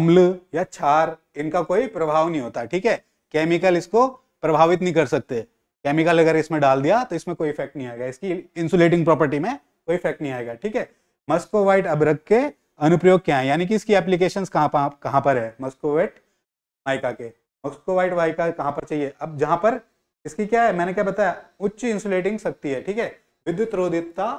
अम्ल या क्षार इनका कोई प्रभाव नहीं होता ठीक है केमिकल इसको प्रभावित नहीं कर सकते केमिकल अगर इसमें डाल दिया तो इसमें कोई इफेक्ट नहीं आएगा इसकी इंसुलेटिंग प्रॉपर्टी में कोई इफेक्ट नहीं आएगा ठीक है मस्कोवाइट अबरक के अनुप्रयोग क्या है यानी कि इसकी एप्लीकेशन कहाँ कहाँ पर है मस्कोवाइट माइका के मस्कोवाइट वाइका कहाँ पर चाहिए अब जहाँ पर इसकी क्या है मैंने क्या बताया उच्च इंसुलेटिंग शक्ति है ठीक है विद्युत रोधितता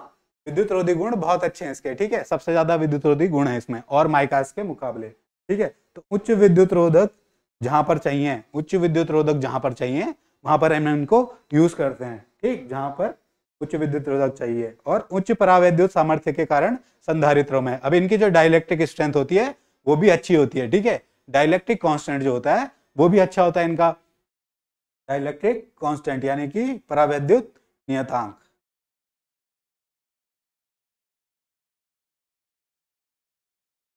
विद्युत रोधी गुण बहुत अच्छे हैं इसके ठीक है सबसे ज्यादा विद्युत रोधी गुण है इसमें और माइकास के मुकाबले ठीक है तो उच्च विद्युत रोधक जहां पर चाहिए उच्च विद्युत रोधक जहां पर चाहिए वहां पर हम को यूज करते हैं ठीक जहां पर उच्च विद्युत रोधक चाहिए और उच्च परावैद्युत सामर्थ्य के कारण संधारित्रों में अब इनकी जो डायलेक्ट्रिक स्ट्रेंथ होती है वो भी अच्छी होती है ठीक है डायलेक्ट्रिक कॉन्स्टेंट जो होता है वो भी अच्छा होता है इनका डायलेक्ट्रिक कॉन्स्टेंट यानी कि परावैद्युत नियतांक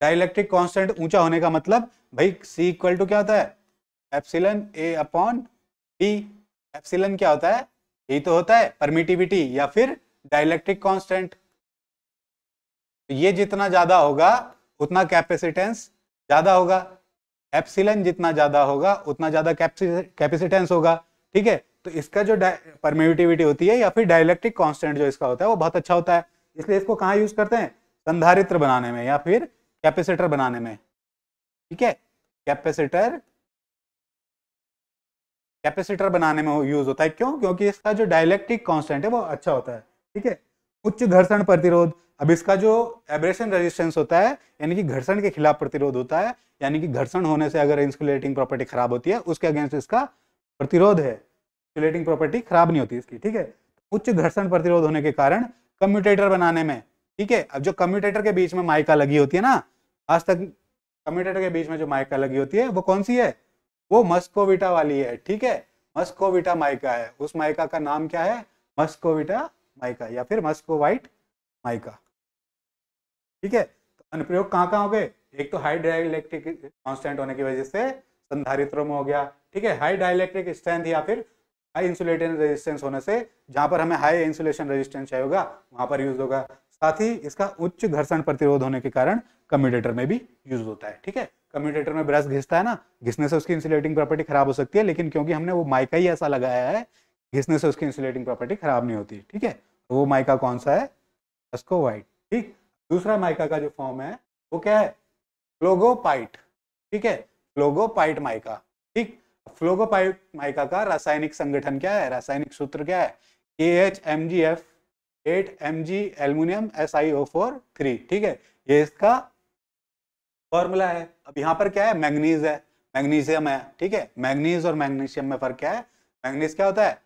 डायलेक्ट्रिक कॉन्स्टेंट ऊंचा होने का मतलब भाई सी इक्वल टू क्या होता है epsilon A upon B epsilon क्या होता है यही तो होता है परमिटिविटी या फिर डायलैक्ट्रिक कांस्टेंट तो ये जितना ज्यादा होगा उतना कैपेसिटेंस ज्यादा होगा एप्सिलन जितना ज्यादा होगा उतना ज्यादा कैपेसिटेंस होगा ठीक है तो इसका जो परमिटिविटी होती है या फिर डायलैक्ट्रिक कॉन्स्टेंट जो इसका होता है वो बहुत अच्छा होता है इसलिए इसको कहाँ यूज करते हैं संधारित्र बनाने में या फिर कैपेसिटर बनाने में ठीक है कैपेसिटर कैपेसिटर बनाने में यूज होता है क्यों क्योंकि इसका जो डायलेक्ट्रिक कॉन्स्टेंट है वो अच्छा होता है ठीक है उच्च घर्षण प्रतिरोध अब इसका जो एब्रेशन रेजिस्टेंस होता है यानी कि घर्षण के खिलाफ प्रतिरोध होता है यानी कि घर्षण होने से अगर इंसुलेटिंग प्रॉपर्टी खराब होती है उसके अगेंस्ट इसका प्रतिरोध है इंसुलेटिंग प्रॉपर्टी खराब नहीं होती इसकी ठीक है उच्च घर्षण प्रतिरोध होने के कारण कम्यूटेटर बनाने में ठीक है अब जो कम्यूटेटर के बीच में माइका लगी होती है ना आज तक कम्यूटेटर के बीच में जो माइका लगी होती है वो कौन सी है वो मस्कोविटा वाली है ठीक है मस्कोविटा माइका है उस माइका का नाम क्या है मस्कोविटा माइका या फिर मस्कोवाइट माइका ठीक है तो अनुप्रयोग कहाँ कहाँ हो गए एक तो हाई डायलैक्ट्रिक कॉन्स्टेंट होने की वजह से संधारित्र में हो गया ठीक है हाई डायलैक्ट्रिक स्ट्रेंथ या फिर हाई इंसुलेटेड रेजिस्टेंस होने से जहाँ पर हमें हाई इंसुलेशन रेजिस्टेंस चाहिए होगा वहाँ पर यूज होगा साथ ही इसका उच्च घर्षण प्रतिरोध होने के कारण कम्यूटेटर में भी यूज होता है ठीक है कम्यूटेटर में ब्रश घिसता है ना घिसने से उसकी इंसुलेटिंग प्रॉपर्टी खराब हो सकती है लेकिन क्योंकि हमने वो माइका ही ऐसा लगाया है घिसने से उसकी इंसुलेटिंग प्रॉपर्टी खराब नहीं होती ठीक है तो वो माइका कौन सा है अस्को वाइट ठीक दूसरा माइका का जो फॉर्म है वो क्या है फ्लोगोपाइट ठीक है फ्लोगोपाइट माइका ठीक फ्लोगोपाइट माइका का रासायनिक संगठन क्या है रासायनिक सूत्र क्या है K H M G F eight M G aluminium S I O four three ठीक है ये इसका फॉर्मूला है अब यहाँ पर क्या है मैग्नीज है मैग्नीशियम है ठीक है मैग्नीज और मैग्नीशियम में फर्क क्या है मैग्नीज क्या होता है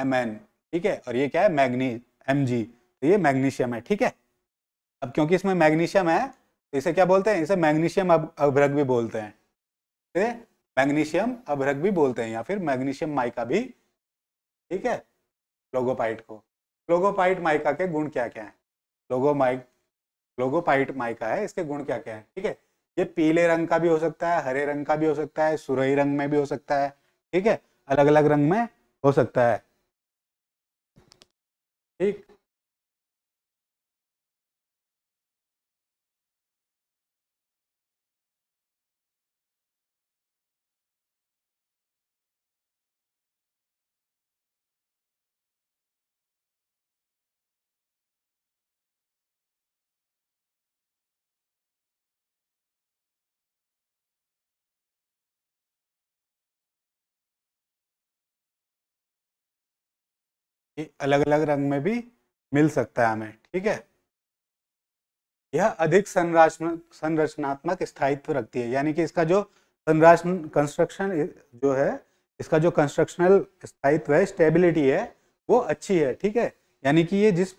एम एन ठीक है और ये क्या है मैग्नी एम जी तो ये मैग्नीशियम है ठीक है अब क्योंकि इसमें मैग्नीशियम है तो इसे क्या बोलते हैं इसे मैग्नीशियम अब अभ्रक भी बोलते हैं ठीक है मैग्नीशियम अभ्रक भी बोलते हैं या फिर मैग्नीशियम माइका भी ठीक है लोगोपाइट को लोगोपाइट माइका के गुण क्या क्या है लोगोमाइट ग्लोगोपाइट माइका है इसके गुण क्या क्या है ठीक है ये पीले रंग का भी हो सकता है हरे रंग का भी हो सकता है सुरई रंग में भी हो सकता है ठीक है अलग अलग रंग में हो सकता है ठीक अलग अलग रंग में भी मिल सकता है हमें ठीक है यह अधिक संरचना संरचनात्मक स्थायित्व रखती है यानी कि इसका जो संरचना कंस्ट्रक्शन जो है इसका जो कंस्ट्रक्शनल स्थायित्व है स्टेबिलिटी है वो अच्छी है ठीक है यानी कि ये जिस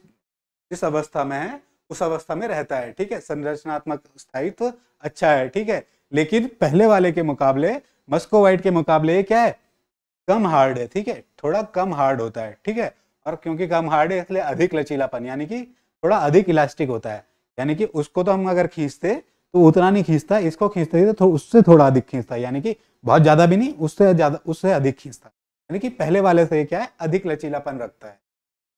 जिस अवस्था में है उस अवस्था में रहता है ठीक है संरचनात्मक स्थायित्व अच्छा है ठीक है लेकिन पहले वाले के मुकाबले मस्को के मुकाबले क्या है कम हार्ड है ठीक है थोड़ा कम हार्ड होता है ठीक है और क्योंकि कम हार्ड है इसलिए अधिक लचीलापन यानी कि थोड़ा अधिक इलास्टिक होता है यानी कि उसको तो हम अगर खींचते तो उतना नहीं खींचता इसको खींचते तो उससे थोड़ा अधिक खींचता यानी कि बहुत ज्यादा भी नहीं उससे ज्यादा उससे अधिक खींचता यानी कि पहले वाले से क्या है अधिक लचीलापन रखता है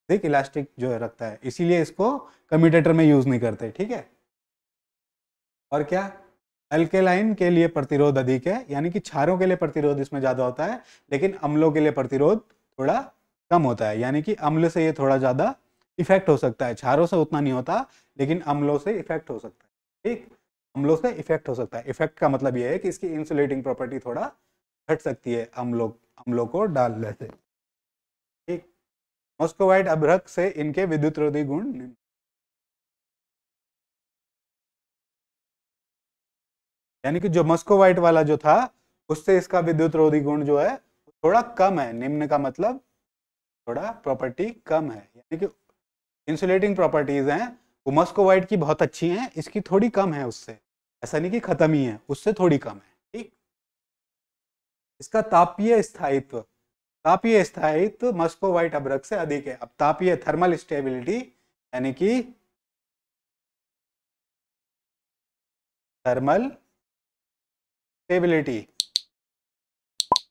अधिक इलास्टिक जो है रखता है इसीलिए इसको कम्यूटेटर में यूज नहीं करते ठीक है और क्या अल्केलाइन के लिए प्रतिरोध अधिक है यानी कि छारों के लिए प्रतिरोध इसमें ज्यादा होता है लेकिन अम्लों के लिए प्रतिरोध थोड़ा कम होता है यानी कि अम्ल से ये थोड़ा ज़्यादा इफेक्ट हो सकता है छारों से उतना नहीं होता लेकिन अम्लों से इफेक्ट हो सकता है ठीक अम्लों से इफेक्ट हो सकता है इफेक्ट का मतलब ये है कि इसकी इंसुलेटिंग प्रॉपर्टी थोड़ा घट सकती है अम्लों अम्लों को डालने से ठीक मोस्कोवाइट अभ्रक से इनके विद्युत रोधी गुण यानी कि जो मस्कोवाइट वाला जो था उससे इसका विद्युत रोधी गुण जो है थोड़ा कम है निम्न का मतलब थोड़ा प्रॉपर्टी कम है यानी कि इंसुलेटिंग प्रॉपर्टीज़ हैं वो वाइट की बहुत अच्छी हैं इसकी थोड़ी कम है उससे ऐसा नहीं कि ख़त्म ही है उससे थोड़ी कम है ठीक इसका तापीय स्थायित्व तापीय स्थायित्व मस्को वाइट अब्रक से अधिक है अब तापीय थर्मल स्टेबिलिटी यानी कि थर्मल स्टेबिलिटी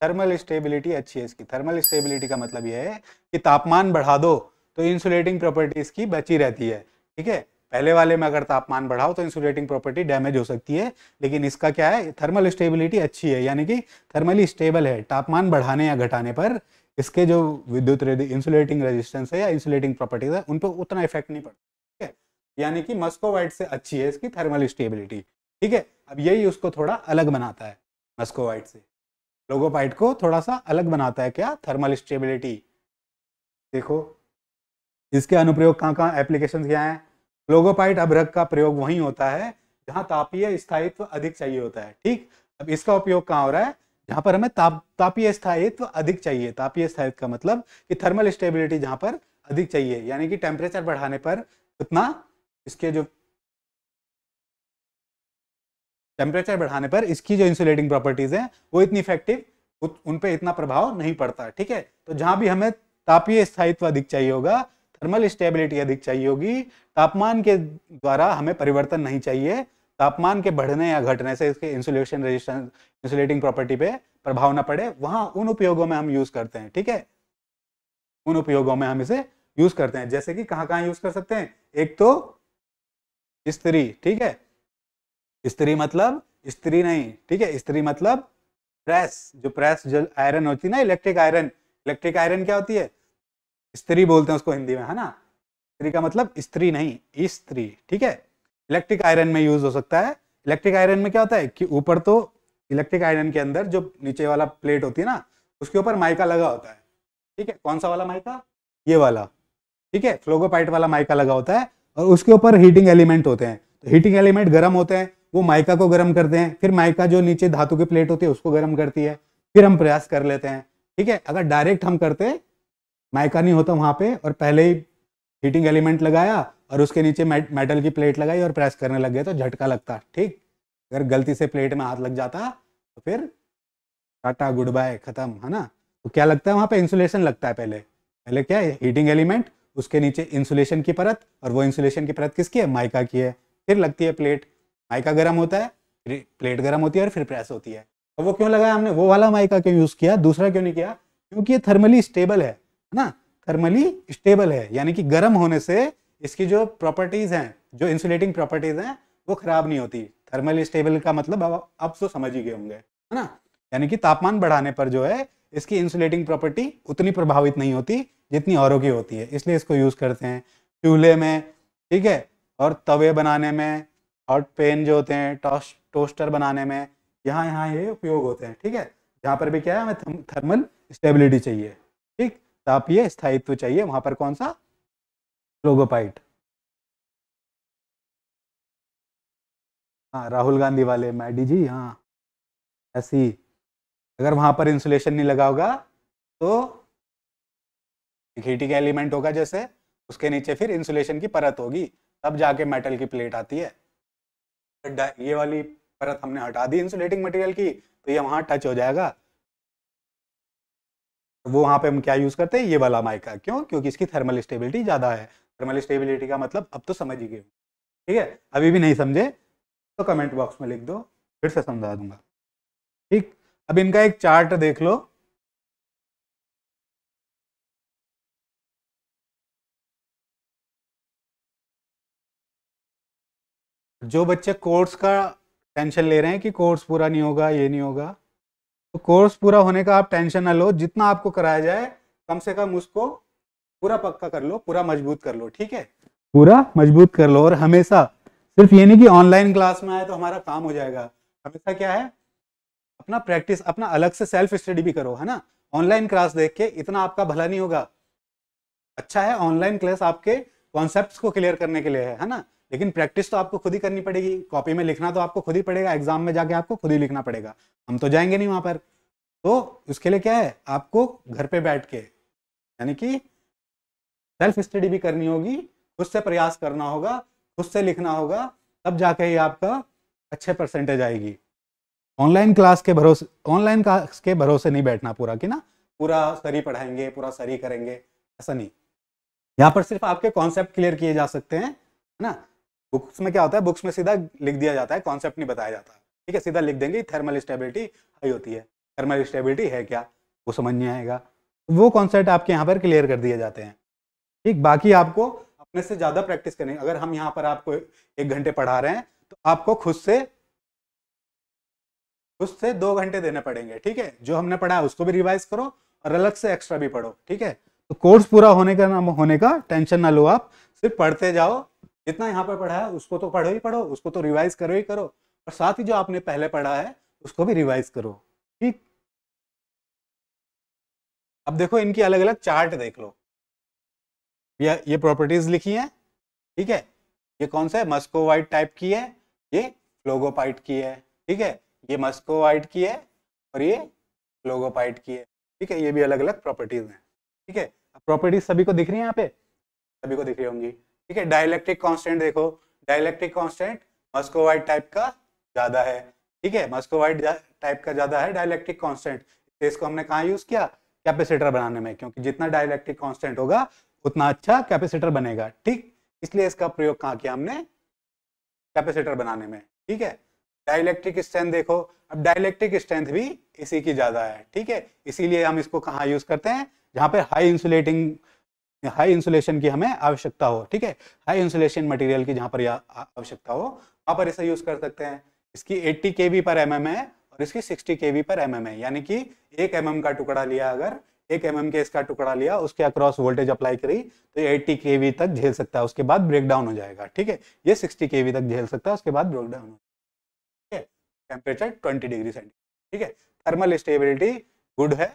थर्मल स्टेबिलिटी अच्छी है इसकी थर्मल स्टेबिलिटी का मतलब यह है कि तापमान बढ़ा दो तो इंसुलेटिंग प्रॉपर्टी इसकी बची रहती है ठीक है पहले वाले में अगर तापमान बढ़ाओ तो इंसुलेटिंग प्रॉपर्टी डैमेज हो सकती है लेकिन इसका क्या है थर्मल स्टेबिलिटी अच्छी है यानी कि थर्मली स्टेबल है तापमान बढ़ाने या घटाने पर इसके जो विद्युत इंसुलेटिंग रेजिस्टेंस है या इंसुलेटिंग प्रॉपर्टीज है उन पर उतना इफेक्ट नहीं पड़ता ठीक है यानी कि मस्कोवाइट से अच्छी है इसकी थर्मल स्टेबिलिटी ठीक है अब यही उसको थोड़ा अलग बनाता है मस्कोवाइट से लोगोपाइट को थोड़ा सा अलग बनाता है क्या थर्मल स्टेबिलिटी देखो इसके अनुप्रयोग कहाँ कहाँ एप्लीकेशन क्या हैं लोगोपाइट अभ्रक का प्रयोग वहीं होता है जहाँ तापीय स्थायित्व अधिक चाहिए होता है ठीक अब इसका उपयोग कहाँ हो रहा है जहाँ पर हमें ताप तापीय स्थायित्व अधिक चाहिए तापीय स्थायित्व का मतलब कि थर्मल स्टेबिलिटी जहाँ पर अधिक चाहिए यानी कि टेम्परेचर बढ़ाने पर उतना इसके जो टेम्परेचर बढ़ाने पर इसकी जो इंसुलेटिंग प्रॉपर्टीज हैं वो इतनी इफेक्टिव उन पर इतना प्रभाव नहीं पड़ता ठीक है तो जहां भी हमें तापीय स्थायित्व अधिक चाहिए होगा थर्मल स्टेबिलिटी अधिक चाहिए होगी तापमान के द्वारा हमें परिवर्तन नहीं चाहिए तापमान के बढ़ने या घटने से इसके इंसुलेशन रेजिस्टेंस इंसुलेटिंग प्रॉपर्टी पे प्रभाव ना पड़े वहां उन उपयोगों में हम यूज करते हैं ठीक है उन उपयोगों में हम इसे यूज करते हैं जैसे कि कहाँ कहाँ यूज कर सकते हैं एक तो स्त्री ठीक है स्त्री मतलब स्त्री नहीं ठीक है स्त्री मतलब प्रेस जो प्रेस जो आयरन होती है ना इलेक्ट्रिक आयरन इलेक्ट्रिक आयरन क्या होती है स्त्री बोलते हैं उसको हिंदी में है ना स्त्री का मतलब स्त्री नहीं स्त्री ठीक है इलेक्ट्रिक आयरन में यूज हो सकता है इलेक्ट्रिक आयरन में क्या होता है कि ऊपर तो इलेक्ट्रिक आयरन के अंदर जो नीचे वाला प्लेट होती है ना उसके ऊपर माइका लगा होता है ठीक है कौन सा वाला माइका ये वाला ठीक है फ्लोगोपाइट वाला माइका लगा होता है और उसके ऊपर हीटिंग एलिमेंट होते हैं तो हीटिंग एलिमेंट गर्म होते हैं वो माइका को गर्म करते हैं फिर माइका जो नीचे धातु की प्लेट होती है उसको गर्म करती है फिर हम प्रयास कर लेते हैं ठीक है अगर डायरेक्ट हम करते माइका नहीं होता वहाँ पे और पहले ही हीटिंग एलिमेंट लगाया और उसके नीचे मेटल की प्लेट लगाई और प्रेस करने लग गए तो झटका लगता ठीक अगर गलती से प्लेट में हाथ लग जाता तो फिर टाटा गुड बाय खत्म है ना तो क्या लगता है वहां पे इंसुलेशन लगता है पहले पहले क्या है हीटिंग एलिमेंट उसके नीचे इंसुलेशन की परत और वो इंसुलेशन की परत किसकी है माइका की है फिर लगती है प्लेट माइका गर्म होता है फिर प्लेट गर्म होती है और फिर प्रेस होती है तो वो क्यों लगाया हमने वो वाला माइका क्यों यूज़ किया दूसरा क्यों नहीं किया क्योंकि ये थर्मली स्टेबल है ना थर्मली स्टेबल है यानी कि गर्म होने से इसकी जो प्रॉपर्टीज़ हैं जो इंसुलेटिंग प्रॉपर्टीज़ हैं वो खराब नहीं होती थर्मली स्टेबल का मतलब अब आप तो समझ ही गए होंगे है ना यानी कि तापमान बढ़ाने पर जो है इसकी इंसुलेटिंग प्रॉपर्टी उतनी प्रभावित नहीं होती जितनी औरों की होती है इसलिए इसको यूज़ करते हैं चूल्हे में ठीक है और तवे बनाने में हॉट पेन जो होते हैं टॉस टोस्टर बनाने में यहाँ यहाँ ये उपयोग होते हैं ठीक है यहाँ पर भी क्या है हमें थर्मल स्टेबिलिटी चाहिए ठीक तो ये स्थायित्व चाहिए वहाँ पर कौन सा लोगोपाइट हाँ राहुल गांधी वाले मैडी जी हाँ ऐसी अगर वहाँ पर इंसुलेशन नहीं लगा होगा तो हीटिंग एलिमेंट होगा जैसे उसके नीचे फिर इंसुलेशन की परत होगी तब जाके मेटल की प्लेट आती है ये वाली परत हमने हटा दी इंसुलेटिंग मटेरियल की तो ये वहाँ टच हो जाएगा वो वहाँ पे हम क्या यूज़ करते हैं ये वाला माइका क्यों क्योंकि इसकी थर्मल स्टेबिलिटी ज़्यादा है थर्मल स्टेबिलिटी का मतलब अब तो समझ ही गए ठीक है अभी भी नहीं समझे तो कमेंट बॉक्स में लिख दो फिर से समझा दूंगा ठीक अब इनका एक चार्ट देख लो जो बच्चे कोर्स का टेंशन ले रहे हैं कि कोर्स पूरा नहीं होगा ये नहीं होगा तो कोर्स पूरा होने का आप टेंशन ना लो जितना आपको कराया जाए कम से कम उसको पूरा पक्का कर लो पूरा मजबूत कर लो ठीक है पूरा मजबूत कर लो और हमेशा सिर्फ ये नहीं कि ऑनलाइन क्लास में आए तो हमारा काम हो जाएगा हमेशा क्या है अपना प्रैक्टिस अपना अलग से सेल्फ स्टडी भी करो है ना ऑनलाइन क्लास देख के इतना आपका भला नहीं होगा अच्छा है ऑनलाइन क्लास आपके कॉन्सेप्ट को क्लियर करने के लिए है है ना लेकिन प्रैक्टिस तो आपको खुद ही करनी पड़ेगी कॉपी में लिखना तो आपको खुद ही पड़ेगा एग्जाम में जाके आपको खुद ही लिखना पड़ेगा हम तो जाएंगे नहीं वहाँ पर तो उसके लिए क्या है आपको घर पे बैठ के यानी कि सेल्फ स्टडी भी करनी होगी खुद से प्रयास करना होगा खुद से लिखना होगा तब जाके ही आपका अच्छे परसेंटेज आएगी ऑनलाइन क्लास के भरोसे ऑनलाइन क्लास के भरोसे नहीं बैठना पूरा कि ना पूरा सरी पढ़ाएंगे पूरा सरी करेंगे ऐसा नहीं यहाँ पर सिर्फ आपके कॉन्सेप्ट क्लियर किए जा सकते हैं है ना बुक्स में क्या होता है बुक्स में सीधा लिख दिया जाता है कॉन्सेप्ट नहीं बताया जाता ठीक है सीधा लिख देंगे थर्मल स्टेबिलिटी हाई होती है थर्मल स्टेबिलिटी है क्या वो समझ नहीं आएगा वो कॉन्सेप्ट आपके यहाँ पर क्लियर कर दिए जाते हैं ठीक बाकी आपको अपने से ज़्यादा प्रैक्टिस करनी अगर हम यहाँ पर आपको एक घंटे पढ़ा रहे हैं तो आपको खुद से खुद से दो घंटे देने पड़ेंगे ठीक है जो हमने पढ़ा है उसको भी रिवाइज करो और अलग से एक्स्ट्रा भी पढ़ो ठीक है तो कोर्स पूरा होने का होने का टेंशन ना लो आप सिर्फ पढ़ते जाओ जितना यहाँ पर पढ़ा है उसको तो पढ़ो ही पढ़ो उसको तो रिवाइज करो ही करो और साथ ही जो आपने पहले पढ़ा है उसको भी रिवाइज करो ठीक अब देखो इनकी अलग अलग चार्ट देख लो ये ये प्रॉपर्टीज लिखी हैं ठीक है ये कौन सा है मस्कोवाइट टाइप की है ये फ्लोगोपाइट की है ठीक है ये मस्कोवाइट की है और ये फ्लोगोपाइट की है ठीक है ये भी अलग अलग प्रॉपर्टीज हैं ठीक है प्रॉपर्टीज सभी को दिख रही है यहाँ पे सभी को दिख रही होंगी ठीक है डायलेक्ट्रिक कांस्टेंट देखो डायलेक्ट्रिक कांस्टेंट मस्कोवाइट टाइप का ज्यादा है ठीक है मस्कोवाइट टाइप का ज्यादा है डायलैक्ट्रिक कांस्टेंट इसको हमने कहा यूज किया कैपेसिटर बनाने में क्योंकि जितना डायलेक्ट्रिक कॉन्स्टेंट होगा उतना अच्छा कैपेसिटर बनेगा ठीक इसलिए इसका प्रयोग कहा किया हमने कैपेसिटर बनाने में ठीक है डायलेक्ट्रिक स्ट्रेंथ देखो अब डायलेक्ट्रिक स्ट्रेंथ भी इसी की ज्यादा है ठीक है इसीलिए हम इसको कहाँ यूज करते हैं जहां पे हाई इंसुलेटिंग हाई इंसुलेशन की हमें आवश्यकता हो ठीक है हाई इंसुलेशन मटेरियल की जहाँ पर आवश्यकता हो वहाँ पर इसे यूज़ कर सकते हैं इसकी 80 के पर एम mm है और इसकी 60 के पर एम mm है यानी कि एक एम mm का टुकड़ा लिया अगर एक एम mm के इसका टुकड़ा लिया उसके अक्रॉस वोल्टेज अप्लाई करी तो एट्टी के तक झेल सकता है उसके बाद ब्रेकडाउन हो जाएगा ठीक है ये सिक्सटी के तक झेल सकता है उसके बाद ब्रेक डाउन हो जाएगा ठीक है टेम्परेचर ट्वेंटी डिग्री सेंटीग्रेड ठीक है थर्मल स्टेबिलिटी गुड है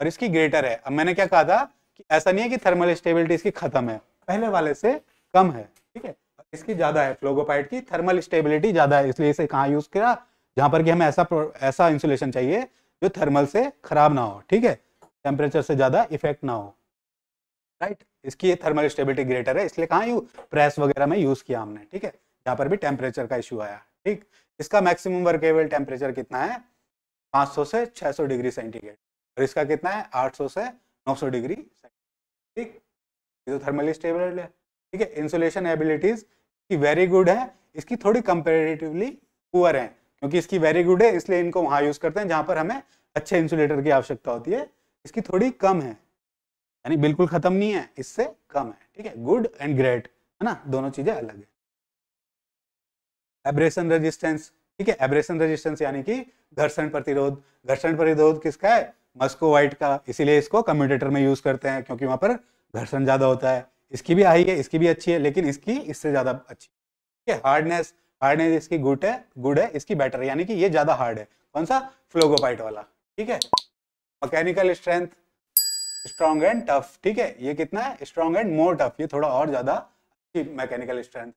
और इसकी ग्रेटर है अब मैंने क्या कहा था कि ऐसा नहीं है कि थर्मल स्टेबिलिटी इसकी खत्म है पहले वाले से कम है ठीक है इसकी ज्यादा है फ्लोगोपाइट की थर्मल स्टेबिलिटी ज्यादा है इसलिए इसे कहाँ यूज किया जहां पर कि हमें ऐसा ऐसा इंसुलेशन चाहिए जो थर्मल से खराब ना हो ठीक है टेम्परेचर से ज्यादा इफेक्ट ना हो राइट इसकी थर्मल स्टेबिलिटी ग्रेटर है इसलिए कहाँ यू प्रेस वगैरह में यूज किया हमने ठीक है यहाँ पर भी टेम्परेचर का इश्यू आया ठीक इसका मैक्सिमम वर्केबल टेम्परेचर कितना है 500 से 600 डिग्री सेंटीग्रेड और इसका कितना है 800 से सौ डिग्री ठीक ये तो थर्मली स्टेबल है ठीक है इंसुलेशन एबिलिटीज की वेरी गुड है इसकी थोड़ी कंपेरेटिवली पुअर है क्योंकि इसकी वेरी गुड है इसलिए इनको वहाँ यूज़ करते हैं जहाँ पर हमें अच्छे इंसुलेटर की आवश्यकता होती है इसकी थोड़ी कम है यानी बिल्कुल ख़त्म नहीं है इससे कम है ठीक है गुड एंड ग्रेट है ना दोनों चीज़ें अलग है एब्रेशन रेजिस्टेंस ठीक है एब्रेशन रेजिस्टेंस यानी कि घर्षण प्रतिरोध घर्षण प्रतिरोध किसका है मस्को वाइट का इसीलिए इसको कम्यूटेटर में यूज करते हैं क्योंकि वहां पर घर्षण ज्यादा होता है इसकी भी आई है इसकी भी अच्छी है लेकिन इसकी इससे ज्यादा अच्छी ठीक है हार्डनेस हार्डनेस इसकी गुड है गुड है इसकी बेटर यानी कि ये ज्यादा हार्ड है कौन सा फ्लोगोपाइट वाला ठीक है mechanical strength strong and tough ठीक है ये कितना है स्ट्रॉन्ग एंड मोर टफ ये थोड़ा और ज्यादा मैकेनिकल स्ट्रेंथ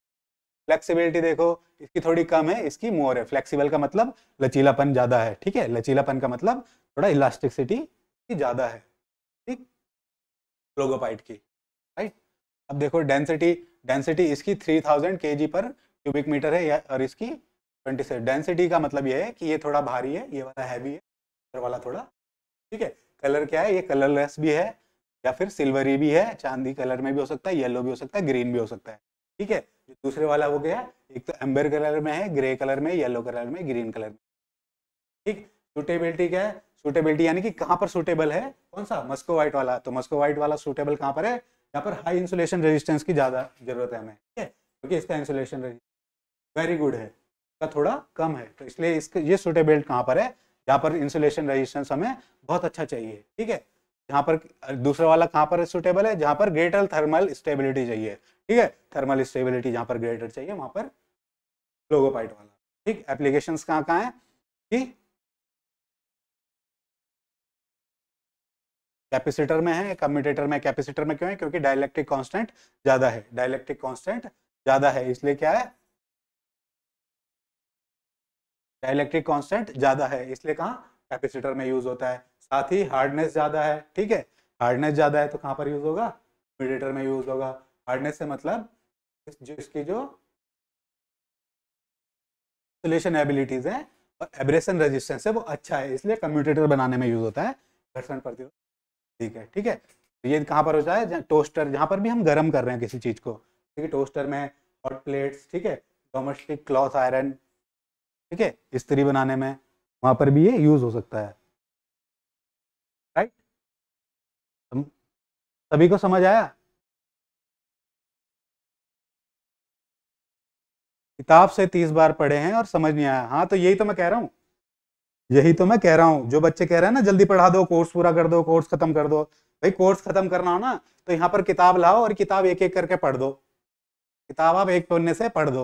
फ्लेक्सिबिलिटी देखो इसकी थोड़ी कम है इसकी मोर है फ्लेक्सिबल का मतलब लचीलापन ज़्यादा है ठीक है लचीलापन का मतलब थोड़ा की ज़्यादा है ठीक लोगोपाइट की राइट अब देखो डेंसिटी डेंसिटी इसकी 3000 थाउजेंड के पर क्यूबिक मीटर है या और इसकी 27 डेंसिटी का मतलब ये है कि ये थोड़ा भारी है ये वाला हैवी है और वाला थोड़ा ठीक है कलर क्या है ये कलरलेस भी है या फिर सिल्वरी भी है चांदी कलर में भी हो सकता है येलो भी हो सकता है ग्रीन भी हो सकता है ठीक है जो दूसरे वाला हो गया एक तो एम्बर कलर में है ग्रे कलर में येलो कलर में ग्रीन कलर में ठीक सुटेबिलिटी क्या है सुटेबिलिटी यानी कि कहाँ पर सुटेबल है कौन सा मस्को व्हाइट वाला तो मस्को व्हाइट वाला सुटेबल कहाँ पर है यहाँ पर हाई इंसुलेशन रेजिस्टेंस की ज़्यादा जरूरत है हमें ठीक है क्योंकि इसका इंसुलेशन वेरी गुड है इसका थोड़ा कम है तो इसलिए इसके ये सूटेबिलिटी कहाँ पर है यहाँ पर इंसुलेशन रेजिस्टेंस हमें बहुत अच्छा चाहिए ठीक है यहाँ पर दूसरा वाला कहाँ पर सुटेबल है जहाँ पर ग्रेटर थर्मल स्टेबिलिटी चाहिए ठीक है थर्मल स्टेबिलिटी जहाँ पर ग्रेटर चाहिए वहाँ पर लोगोपाइट वाला ठीक एप्लीकेशन कहाँ कहाँ है कि कैपेसिटर में है कम्यूटेटर में कैपेसिटर में क्यों है क्योंकि डायलैक्ट्रिक कांस्टेंट ज्यादा है डायलैक्ट्रिक कांस्टेंट ज्यादा है इसलिए क्या है डायलैक्ट्रिक कांस्टेंट ज्यादा है इसलिए कहाँ कैपेसिटर में यूज होता है साथ ही हार्डनेस ज्यादा है ठीक है हार्डनेस ज्यादा है तो कहाँ पर यूज होगा कम्यूटेटर में यूज होगा हार्डनेस से मतलब जो इसकी जो इंसुलेशन एबिलिटीज है और एब्रेशन रेजिस्टेंस है वो अच्छा है इसलिए कम्यूटेटर बनाने में यूज होता है घर्षण प्रतिरोध ठीक है ठीक है तो ये कहाँ पर होता है टोस्टर जहाँ पर भी हम गर्म कर रहे हैं किसी चीज़ को ठीक है टोस्टर में हॉट प्लेट्स ठीक है डोमेस्टिक क्लॉथ आयरन ठीक है इस्त्री बनाने में वहां पर भी ये यूज हो सकता है राइट सभी को समझ आया किताब से तीस बार पढ़े हैं और समझ नहीं आया हाँ तो यही तो मैं कह रहा हूँ यही तो मैं कह रहा हूँ जो बच्चे कह रहे हैं ना जल्दी पढ़ा दो कोर्स पूरा कर दो कोर्स खत्म कर दो भाई कोर्स खत्म करना हो ना तो यहाँ पर किताब लाओ और किताब एक एक करके पढ़ दो किताब आप एक पढ़ने से पढ़ दो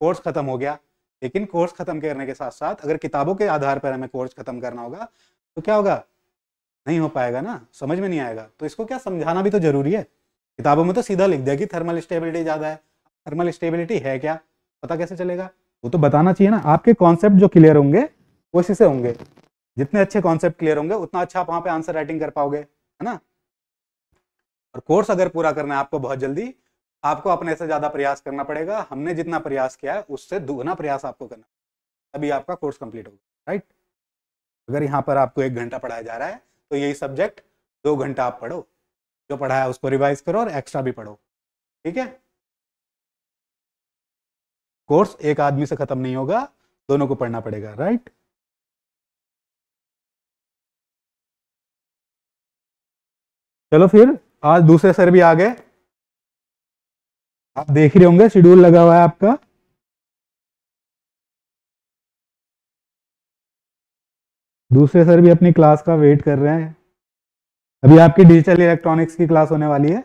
कोर्स खत्म हो गया लेकिन कोर्स खत्म करने के साथ साथ अगर किताबों के आधार पर हमें कोर्स खत्म करना होगा तो क्या होगा नहीं हो पाएगा ना समझ में नहीं आएगा तो इसको क्या समझाना भी तो जरूरी है किताबों में तो सीधा लिख दिया कि थर्मल स्टेबिलिटी ज़्यादा है थर्मल स्टेबिलिटी है क्या पता कैसे चलेगा वो तो बताना चाहिए ना आपके कॉन्सेप्ट जो क्लियर होंगे वो इसी से होंगे जितने अच्छे कॉन्सेप्ट क्लियर होंगे उतना अच्छा आप वहां पे आंसर राइटिंग कर पाओगे है ना और कोर्स अगर पूरा करना है आपको बहुत जल्दी आपको अपने से ज़्यादा प्रयास करना पड़ेगा हमने जितना प्रयास किया है उससे दुगना प्रयास आपको करना तभी आपका कोर्स कंप्लीट होगा राइट अगर यहाँ पर आपको एक घंटा पढ़ाया जा रहा है तो यही सब्जेक्ट दो घंटा आप पढ़ो जो पढ़ाया उसको रिवाइज करो और एक्स्ट्रा भी पढ़ो ठीक है कोर्स एक आदमी से खत्म नहीं होगा दोनों को पढ़ना पड़ेगा राइट चलो फिर आज दूसरे सर भी आ गए आप देख रहे होंगे शेड्यूल लगा हुआ है आपका दूसरे सर भी अपनी क्लास का वेट कर रहे हैं अभी आपकी डिजिटल इलेक्ट्रॉनिक्स की क्लास होने वाली है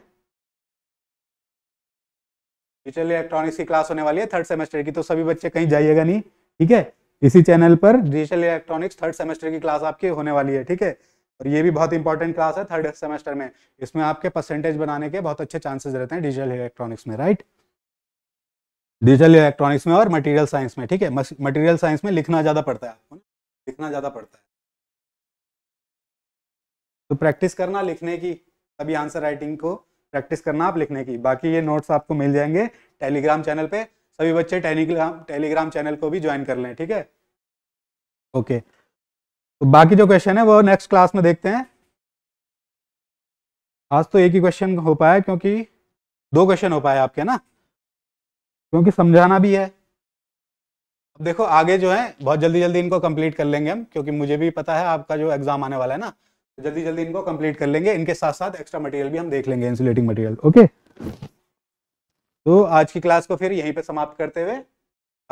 डिजिटल इलेक्ट्रॉनिक्स की क्लास होने वाली है थर्ड सेमेस्टर की तो सभी बच्चे कहीं जाइएगा नहीं ठीक है इसी चैनल पर डिजिटल इलेक्ट्रॉनिक्स थर्ड सेमेस्टर की क्लास आपकी होने वाली है ठीक है और ये भी बहुत इंपॉर्टेंट क्लास है थर्ड सेमेस्टर में इसमें आपके परसेंटेज बनाने के बहुत अच्छे चांसेस रहते हैं डिजिटल इलेक्ट्रॉनिक्स में राइट डिजिटल इलेक्ट्रॉनिक्स में और मटेरियल साइंस में ठीक है मटेरियल साइंस में लिखना ज़्यादा पड़ता है आपको लिखना ज़्यादा पड़ता है तो प्रैक्टिस करना लिखने की तभी आंसर राइटिंग को प्रैक्टिस करना आप लिखने की बाकी ये नोट्स आपको मिल जाएंगे टेलीग्राम चैनल पे सभी बच्चे टेलीग्राम टेलीग्राम चैनल को भी ज्वाइन कर लें ठीक है ओके तो बाकी जो क्वेश्चन है वो नेक्स्ट क्लास में देखते हैं आज तो एक ही क्वेश्चन हो पाया क्योंकि दो क्वेश्चन हो पाए आपके ना क्योंकि समझाना भी है अब देखो आगे जो है बहुत जल्दी जल्दी इनको कंप्लीट कर लेंगे हम क्योंकि मुझे भी पता है आपका जो एग्जाम आने वाला है ना जल्दी जल्दी इनको कंप्लीट कर लेंगे इनके साथ साथ एक्स्ट्रा मटेरियल भी हम देख लेंगे इंसुलेटिंग मटेरियल ओके तो आज की क्लास को फिर यहीं पे समाप्त करते हुए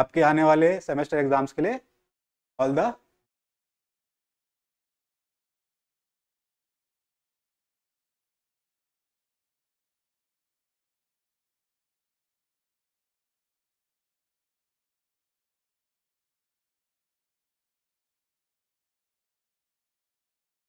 आपके आने वाले सेमेस्टर एग्जाम्स के लिए ऑल द